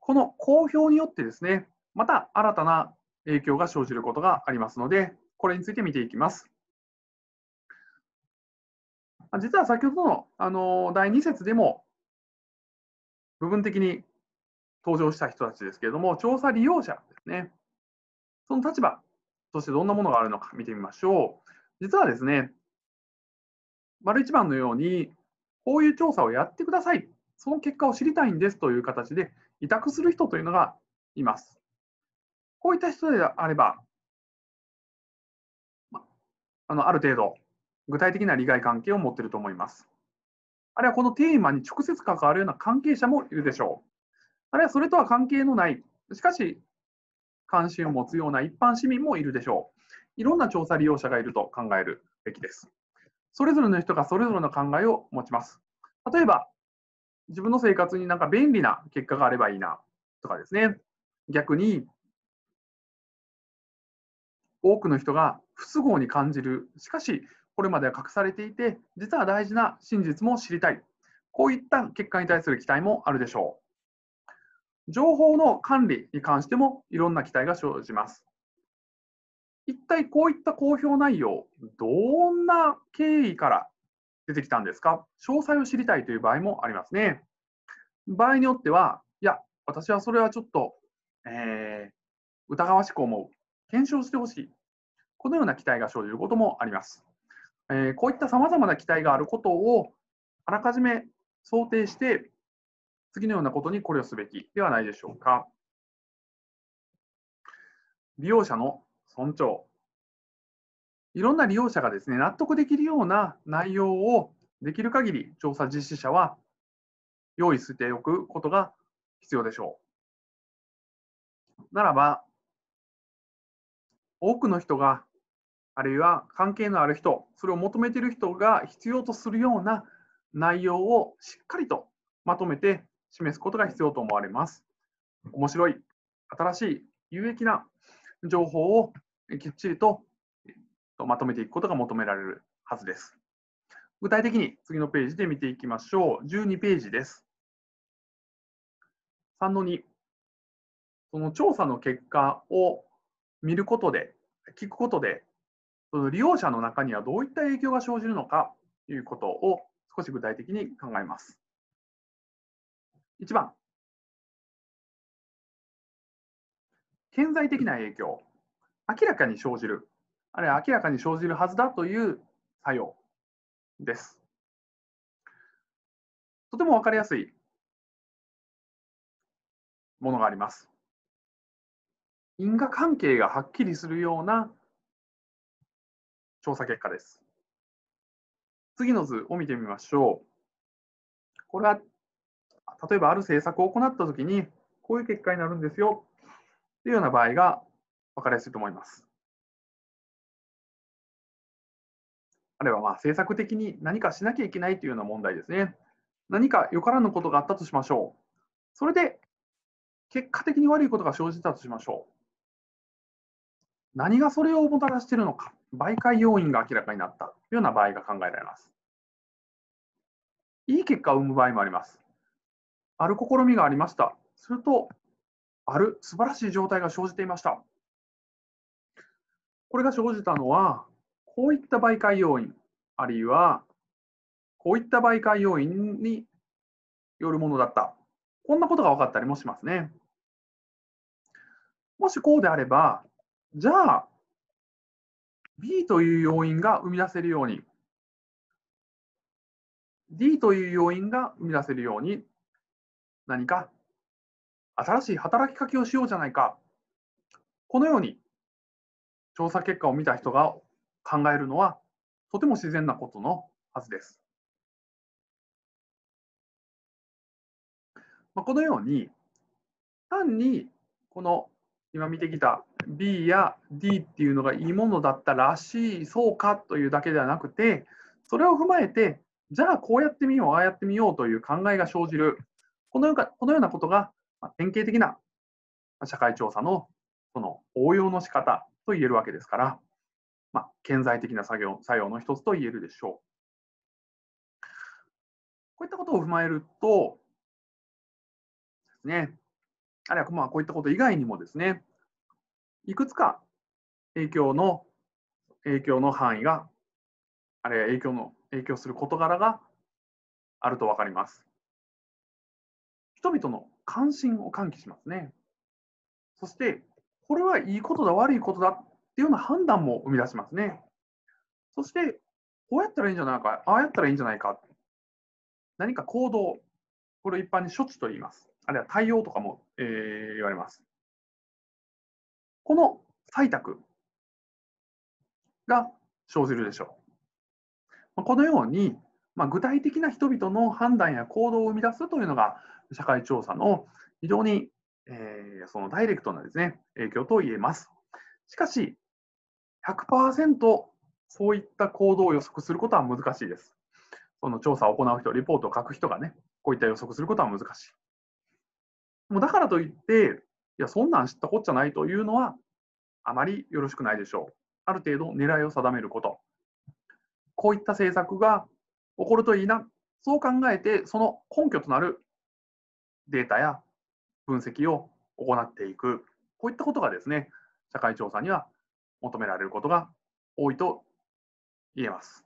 この公表によってですね、また新たな影響が生じることがありますので、これについて見ていきます。実は先ほどのあの第2節でも部分的に登場した人たちですけれども、調査利用者ですね。その立場としてどんなものがあるのか見てみましょう。実はですね、丸1番のように、こういう調査をやってください、その結果を知りたいんですという形で委託する人というのがいます。こういった人であれば、あのある程度、具体的な利害関係を持っていると思います。あるいはこのテーマに直接関わるような関係者もいるでしょう。あるいはそれとは関係のない、しかし関心を持つような一般市民もいるでしょう。いろんな調査利用者がいると考えるべきです。それぞれの人がそれぞれの考えを持ちます。例えば、自分の生活になんか便利な結果があればいいなとかですね。逆に、多くの人が不都合に感じるしかしこれまでは隠されていて実は大事な真実も知りたいこういった結果に対する期待もあるでしょう情報の管理に関してもいろんな期待が生じます一体こういった公表内容どんな経緯から出てきたんですか詳細を知りたいという場合もありますね場合によってはいや私はそれはちょっと、えー、疑わしく思う検証してほしい。このような期待が生じることもあります。えー、こういったさまざまな期待があることをあらかじめ想定して、次のようなことに考慮すべきではないでしょうか。利用者の尊重。いろんな利用者がですね、納得できるような内容をできる限り調査実施者は用意しておくことが必要でしょう。ならば、多くの人が、あるいは関係のある人、それを求めている人が必要とするような内容をしっかりとまとめて示すことが必要と思われます。面白い、新しい、有益な情報をきっちりとまとめていくことが求められるはずです。具体的に次のページで見ていきましょう。12ページです。3の2、その調査の結果を見ることで、聞くことで、その利用者の中にはどういった影響が生じるのかということを少し具体的に考えます。1番、顕在的な影響、明らかに生じる、あるいは明らかに生じるはずだという作用です。とても分かりやすいものがあります。因果関係がはっきりするような調査結果です。次の図を見てみましょう。これは、例えばある政策を行ったときに、こういう結果になるんですよ、というような場合が分かりやすいと思います。あるいはまあ政策的に何かしなきゃいけないというような問題ですね。何かよからぬことがあったとしましょう。それで、結果的に悪いことが生じたとしましょう。何がそれをもたらしているのか、媒介要因が明らかになったというような場合が考えられます。いい結果を生む場合もあります。ある試みがありました。すると、ある素晴らしい状態が生じていました。これが生じたのは、こういった媒介要因、あるいは、こういった媒介要因によるものだった。こんなことが分かったりもしますね。もしこうであれば、じゃあ、B という要因が生み出せるように、D という要因が生み出せるように、何か新しい働きかけをしようじゃないか。このように、調査結果を見た人が考えるのは、とても自然なことのはずです。まあ、このように、単にこの今見てきた B や D っていうのがいいものだったらしいそうかというだけではなくてそれを踏まえてじゃあこうやってみようああやってみようという考えが生じるこのようなこのようなことが典型的な社会調査のその応用の仕方と言えるわけですから、まあ、顕在的な作業作用の一つと言えるでしょう。こういったことを踏まえるとですねあるいはまあこういったこと以外にもですね、いくつか影響の影響の範囲が、あるいは影響の影響する事柄があると分かります。人々の関心を喚起しますね。そして、これはいいことだ、悪いことだっていうような判断も生み出しますね。そして、こうやったらいいんじゃないか、ああやったらいいんじゃないか、何か行動、これを一般に処置と言います。あるいは対応とかも、えー、言われます。この採択が生じるでしょう。このように、まあ、具体的な人々の判断や行動を生み出すというのが社会調査の非常に、えー、そのダイレクトなですね影響と言えます。しかし100%そういった行動を予測することは難しいです。その調査を行う人、リポートを書く人がね、こういった予測することは難しい。もうだからといって、いや、そんなん知ったこっちゃないというのは、あまりよろしくないでしょう。ある程度狙いを定めること。こういった政策が起こるといいな。そう考えて、その根拠となるデータや分析を行っていく。こういったことがですね、社会調査には求められることが多いと言えます。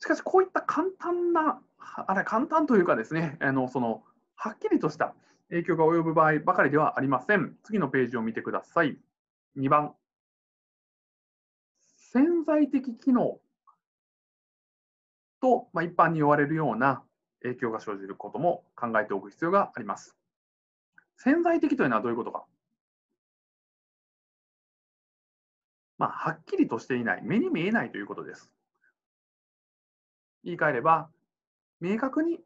しかし、こういった簡単なあれ簡単というかですね、あのそのはっきりとした影響が及ぶ場合ばかりではありません。次のページを見てください。2番、潜在的機能と、まあ、一般に言われるような影響が生じることも考えておく必要があります。潜在的というのはどういうことか。まあ、はっきりとしていない、目に見えないということです。言い換えれば、明確に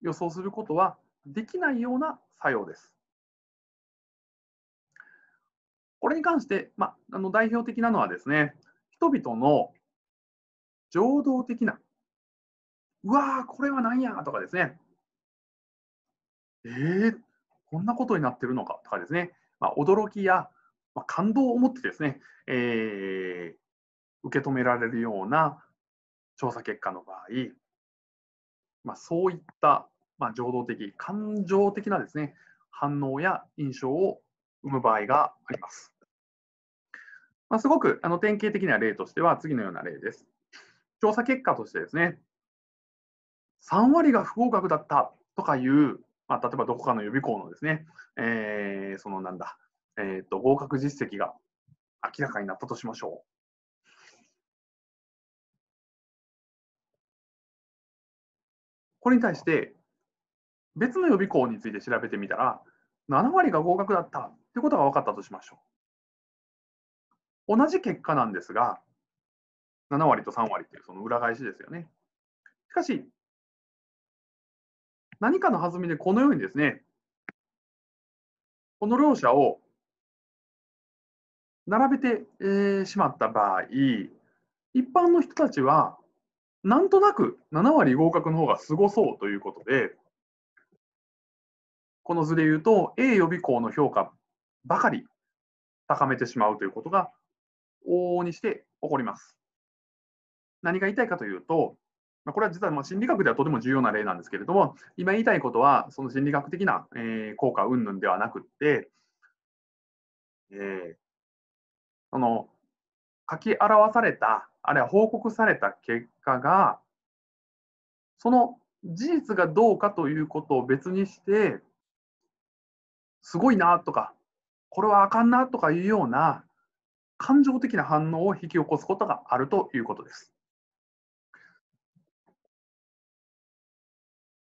予想することはできないような作用です。これに関して、まあ、あの代表的なのはですね、人々の情動的な、うわー、これは何やとかですね、えー、こんなことになってるのかとかですね、まあ、驚きや、まあ、感動を持ってですね、えー、受け止められるような調査結果の場合、まあ、そういった、まあ、情動的、感情的なですね、反応や印象を生む場合があります。まあ、すごくあの典型的な例としては次のような例です。調査結果としてですね、3割が不合格だったとかいう、まあ、例えばどこかの予備校のですね、えー、そのなんだ、えーと、合格実績が明らかになったとしましょう。これに対して別の予備校について調べてみたら7割が合格だったということが分かったとしましょう。同じ結果なんですが7割と3割っていうその裏返しですよね。しかし何かの弾みでこのようにですねこの両者を並べて、えしまった場合一般の人たちはなんとなく7割合格の方がすごそうということで、この図で言うと、A 予備校の評価ばかり高めてしまうということが往々にして起こります。何が言いたいかというと、これは実はま心理学ではとても重要な例なんですけれども、今言いたいことは、その心理学的な、え効果云々ではなくって、えー、その書き表された、あるいは報告された結果が、その事実がどうかということを別にして、すごいなとか、これはあかんなとかいうような感情的な反応を引き起こすことがあるということです。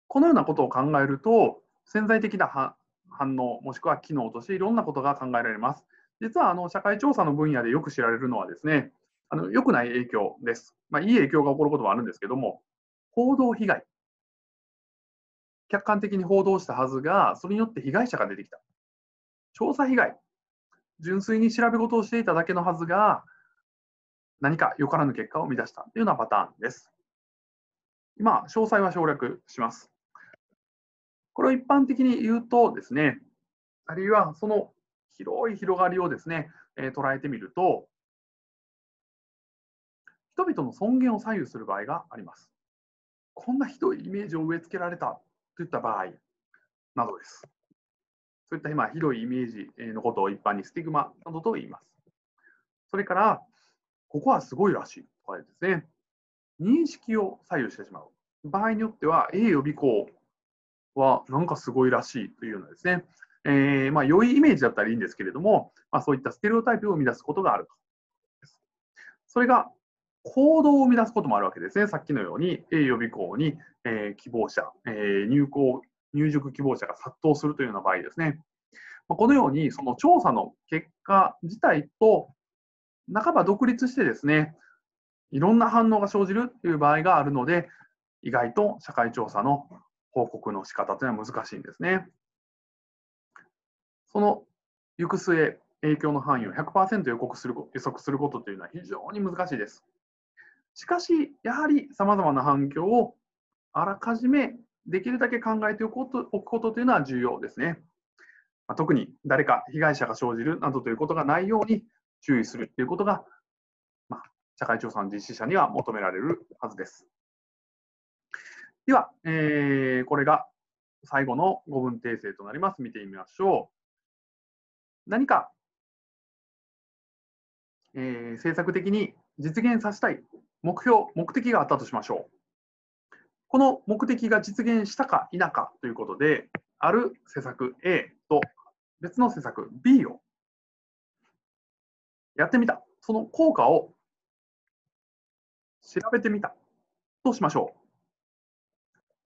このようなことを考えると、潜在的な反応、もしくは機能としていろんなことが考えられます。実はあの社会調査の分野でよく知られるのはですね、あの良くない影響です。まあ、いい影響が起こることはあるんですけども、報道被害。客観的に報道したはずが、それによって被害者が出てきた。調査被害。純粋に調べ事をしていただけのはずが、何かよからぬ結果を生み出したというようなパターンです。今、詳細は省略します。これを一般的に言うとですね、あるいはその広い広がりをですね、えー、捉えてみると、人々の尊厳を左右する場合があります。こんなひどいイメージを植え付けられたといった場合などです。そういった今、ひどいイメージのことを一般にスティグマなどと言います。それから、ここはすごいらしいとかですね、認識を左右してしまう。場合によっては、A 予備校はなんかすごいらしいというようなですね、えー、まあ、良いイメージだったらいいんですけれども、まあ、そういったステレオタイプを生み出すことがあると。それが行動を生み出すこともあるわけですね。さっきのように、A 予備校に、えー、希望者、えー、入校、入塾希望者が殺到するというような場合ですね。まあ、このように、その調査の結果自体と、半ば独立してですね、いろんな反応が生じるという場合があるので、意外と社会調査の報告の仕方というのは難しいんですね。その行く末、影響の範囲を100%予告する予測することというのは非常に難しいです。しかし、やはりさまざまな反響をあらかじめできるだけ考えておくことくことというのは重要ですね。ま特に誰か被害者が生じるなどということがないように注意するということが、まあ、社会調査の実施者には求められるはずです。では、えー、これが最後の5分訂正となります。見てみましょう。何か、えー、政策的に実現させたい目標、目的があったとしましょう。この目的が実現したか否かということで、ある施策 A と別の施策 B をやってみた、その効果を調べてみたとしましょ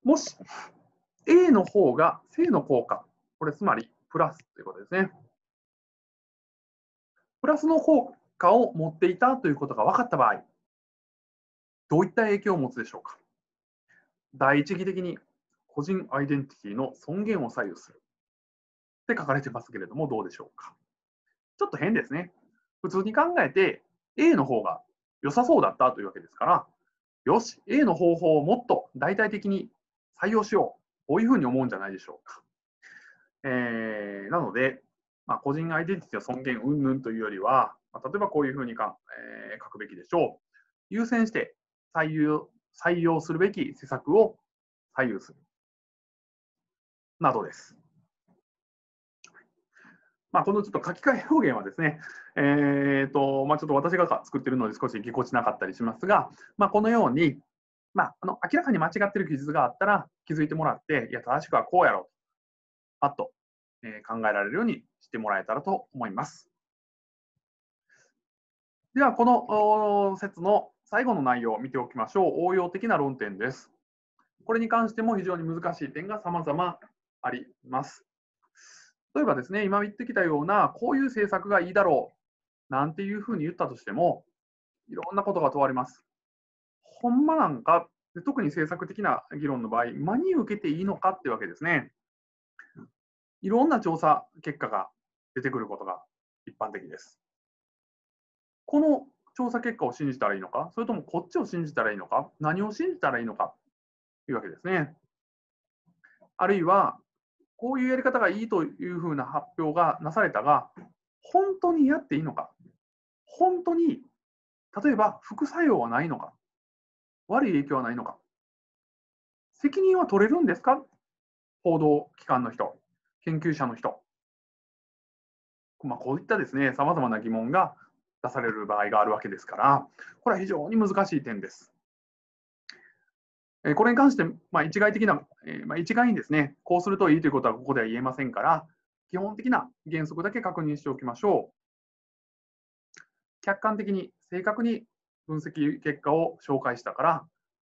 う。もし A の方が正の効果、これつまりプラスということですね。プラスの効果を持っていたということが分かった場合、どういった影響を持つでしょうか。第一義的に個人アイデンティティの尊厳を左右するって書かれてますけれども、どうでしょうか。ちょっと変ですね。普通に考えて A の方が良さそうだったというわけですから、よし、A の方法をもっと大々的に採用しよう。こういうふうに思うんじゃないでしょうか。えー、なので、まあ、個人アイデンティティは尊厳云々というよりは、まあ、例えばこういうふうにか、えー、書くべきでしょう。優先して採用採用するべき施策を左右する。などです。まあ、このちょっと書き換え表現はですね、えーとまあ、ちょっと私が作ってるので少しぎこちなかったりしますが、まあ、このように、まあ、あの明らかに間違ってる記述があったら気づいてもらって、いや、正しくはこうやろうと、パッとえ考えられるようにしてもらえたらと思います。では、この説の最後の内容を見ておきましょう。応用的な論点です。これに関しても非常に難しい点が様々あります。例えばですね、今言ってきたような、こういう政策がいいだろう、なんていうふうに言ったとしても、いろんなことが問われます。ほんまなんか、特に政策的な議論の場合、真に受けていいのかってわけですね。いろんな調査結果が出てくることが一般的です。この調査結果を信じたらいいのか、それともこっちを信じたらいいのか、何を信じたらいいのかというわけですね。あるいは、こういうやり方がいいというふうな発表がなされたが、本当にやっていいのか、本当に例えば副作用はないのか、悪い影響はないのか、責任は取れるんですか、報道機関の人。研究者の人、まあ、こういったですね、さまざまな疑問が出される場合があるわけですから、これは非常に難しい点です。これに関して、まあ、一概的な、まあ、一概にですね、こうするといいということはここでは言えませんから、基本的な原則だけ確認しておきましょう。客観的に正確に分析結果を紹介したから、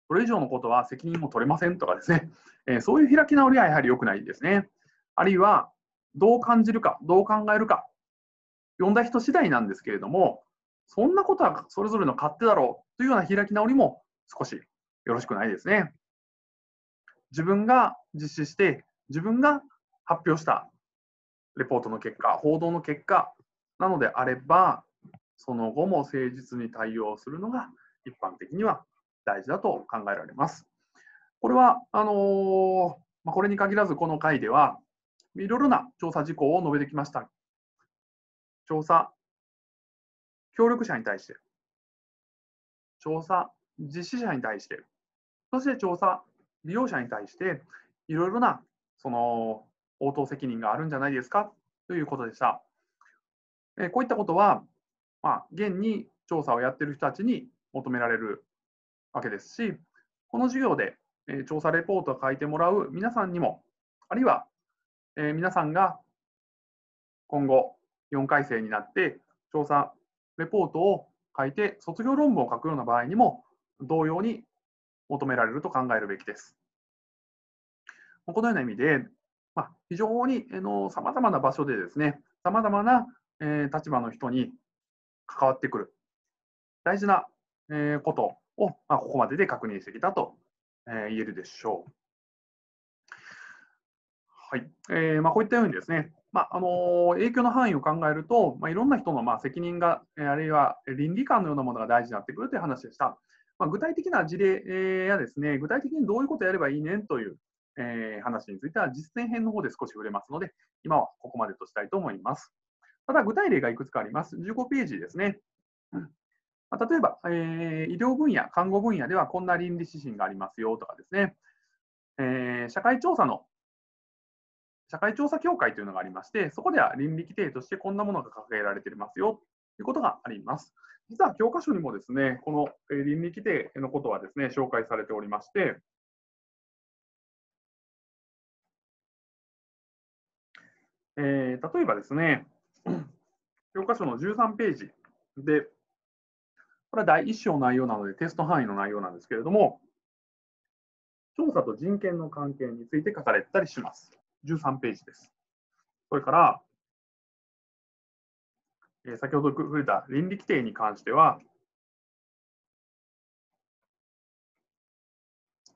それ以上のことは責任も取れませんとかですね、えそういう開き直りはやはり良くないですね。あるいはどう感じるか、どう考えるか、読んだ人次第なんですけれども、そんなことはそれぞれの勝手だろうというような開き直りも少しよろしくないですね。自分が実施して、自分が発表したレポートの結果、報道の結果なのであれば、その後も誠実に対応するのが一般的には大事だと考えられます。これは、あのー、まあ、これに限らずこの回では、いろいろな調査事項を述べてきました。調査協力者に対して、調査実施者に対して、そして調査利用者に対して、いろいろなその応答責任があるんじゃないですかということでした。えこういったことは、まあ、現に調査をやっている人たちに求められるわけですし、この授業で、え調査レポートを書いてもらう皆さんにも、あるいはえ皆さんが今後4回生になって調査レポートを書いて卒業論文を書くような場合にも同様に求められると考えるべきです。このような意味で、まあ、非常にさまざまな場所でですね、さまざまな、え立場の人に関わってくる大事な、えことを、まあ、ここまでで確認してきたと、え言えるでしょう。はいえーまあ、こういったようにですね、まああの影響の範囲を考えると、まあ、いろんな人のまあ責任が、あるいは倫理観のようなものが大事になってくるという話でした。まあ、具体的な事例やですね具体的にどういうことをやればいいねという、えー、話については実践編の方で少し触れますので今はここまでとしたいと思います。ただ具体例がいくつかあります。15ページですね。うんまあ、例えば、えー、医療分野、看護分野ではこんな倫理指針がありますよとかですね、えー、社会調査の社会調査協会というのがありまして、そこでは倫理規定としてこんなものが掲げられていますよということがあります。実は教科書にもですね、この倫理規定のことはですね、紹介されておりまして、えー、例えばですね、教科書の13ページで、これは第1章の内容なのでテスト範囲の内容なんですけれども、調査と人権の関係について書かれたりします。13ページです。それから、え先ほど触れた倫理規定に関しては、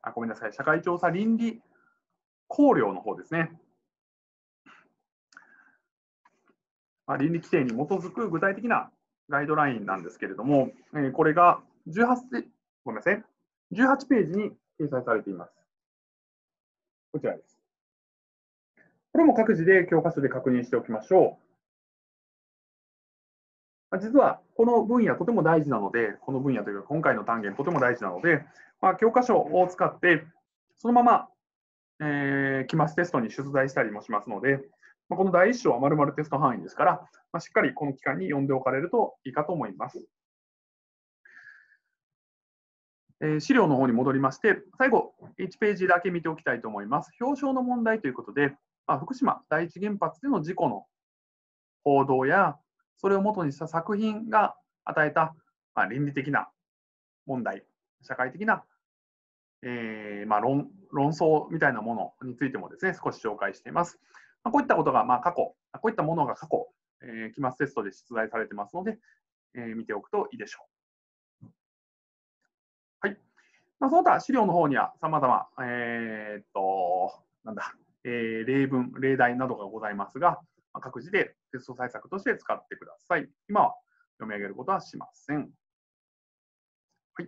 あごめんなさい、社会調査倫理考慮の方ですね。まあ、倫理規定に基づく具体的なガイドラインなんですけれども、えこれが18ごめんなさい18ページに掲載されています。こちらです。これも各自で教科書で確認しておきましょう。実はこの分野とても大事なので、この分野というか今回の単元とても大事なので、まあ、教科書を使ってそのまま、えー、期末テストに出題したりもしますので、まあ、この第一章はまるテスト範囲ですから、まあ、しっかりこの期間に読んでおかれるといいかと思います。え資料の方に戻りまして、最後、1ページだけ見ておきたいと思います。表彰の問題ということで、まあ、福島第一原発での事故の報道や、それをもとにした作品が与えた、まあ、倫理的な問題、社会的な、えー、まあ、論論争みたいなものについてもですね、少し紹介しています。まあ、こういったことが、まあ、過去、こういったものが過去、えー、期末テストで出題されてますので、えー、見ておくといいでしょう。はい。まあ、その他、資料の方にはざま、えー、っと、なんだ、え例文、例題などがございますが、各自でテスト対策として使ってください。今は読み上げることはしません。はい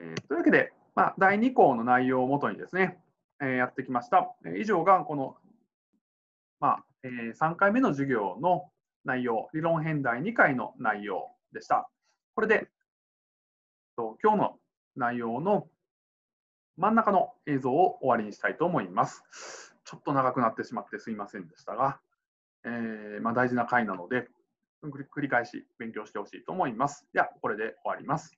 えー、というわけで、まあ、第2項の内容をもとにですね、えー、やってきました。え以上がこの、まあえー、3回目の授業の内容、理論編第2回の内容でした。これで、今日の内容の真ん中の映像を終わりにしたいと思います。ちょっと長くなってしまってすいませんでしたが、えー、まあ、大事な回なので、繰り返し勉強してほしいと思います。では、これで終わります。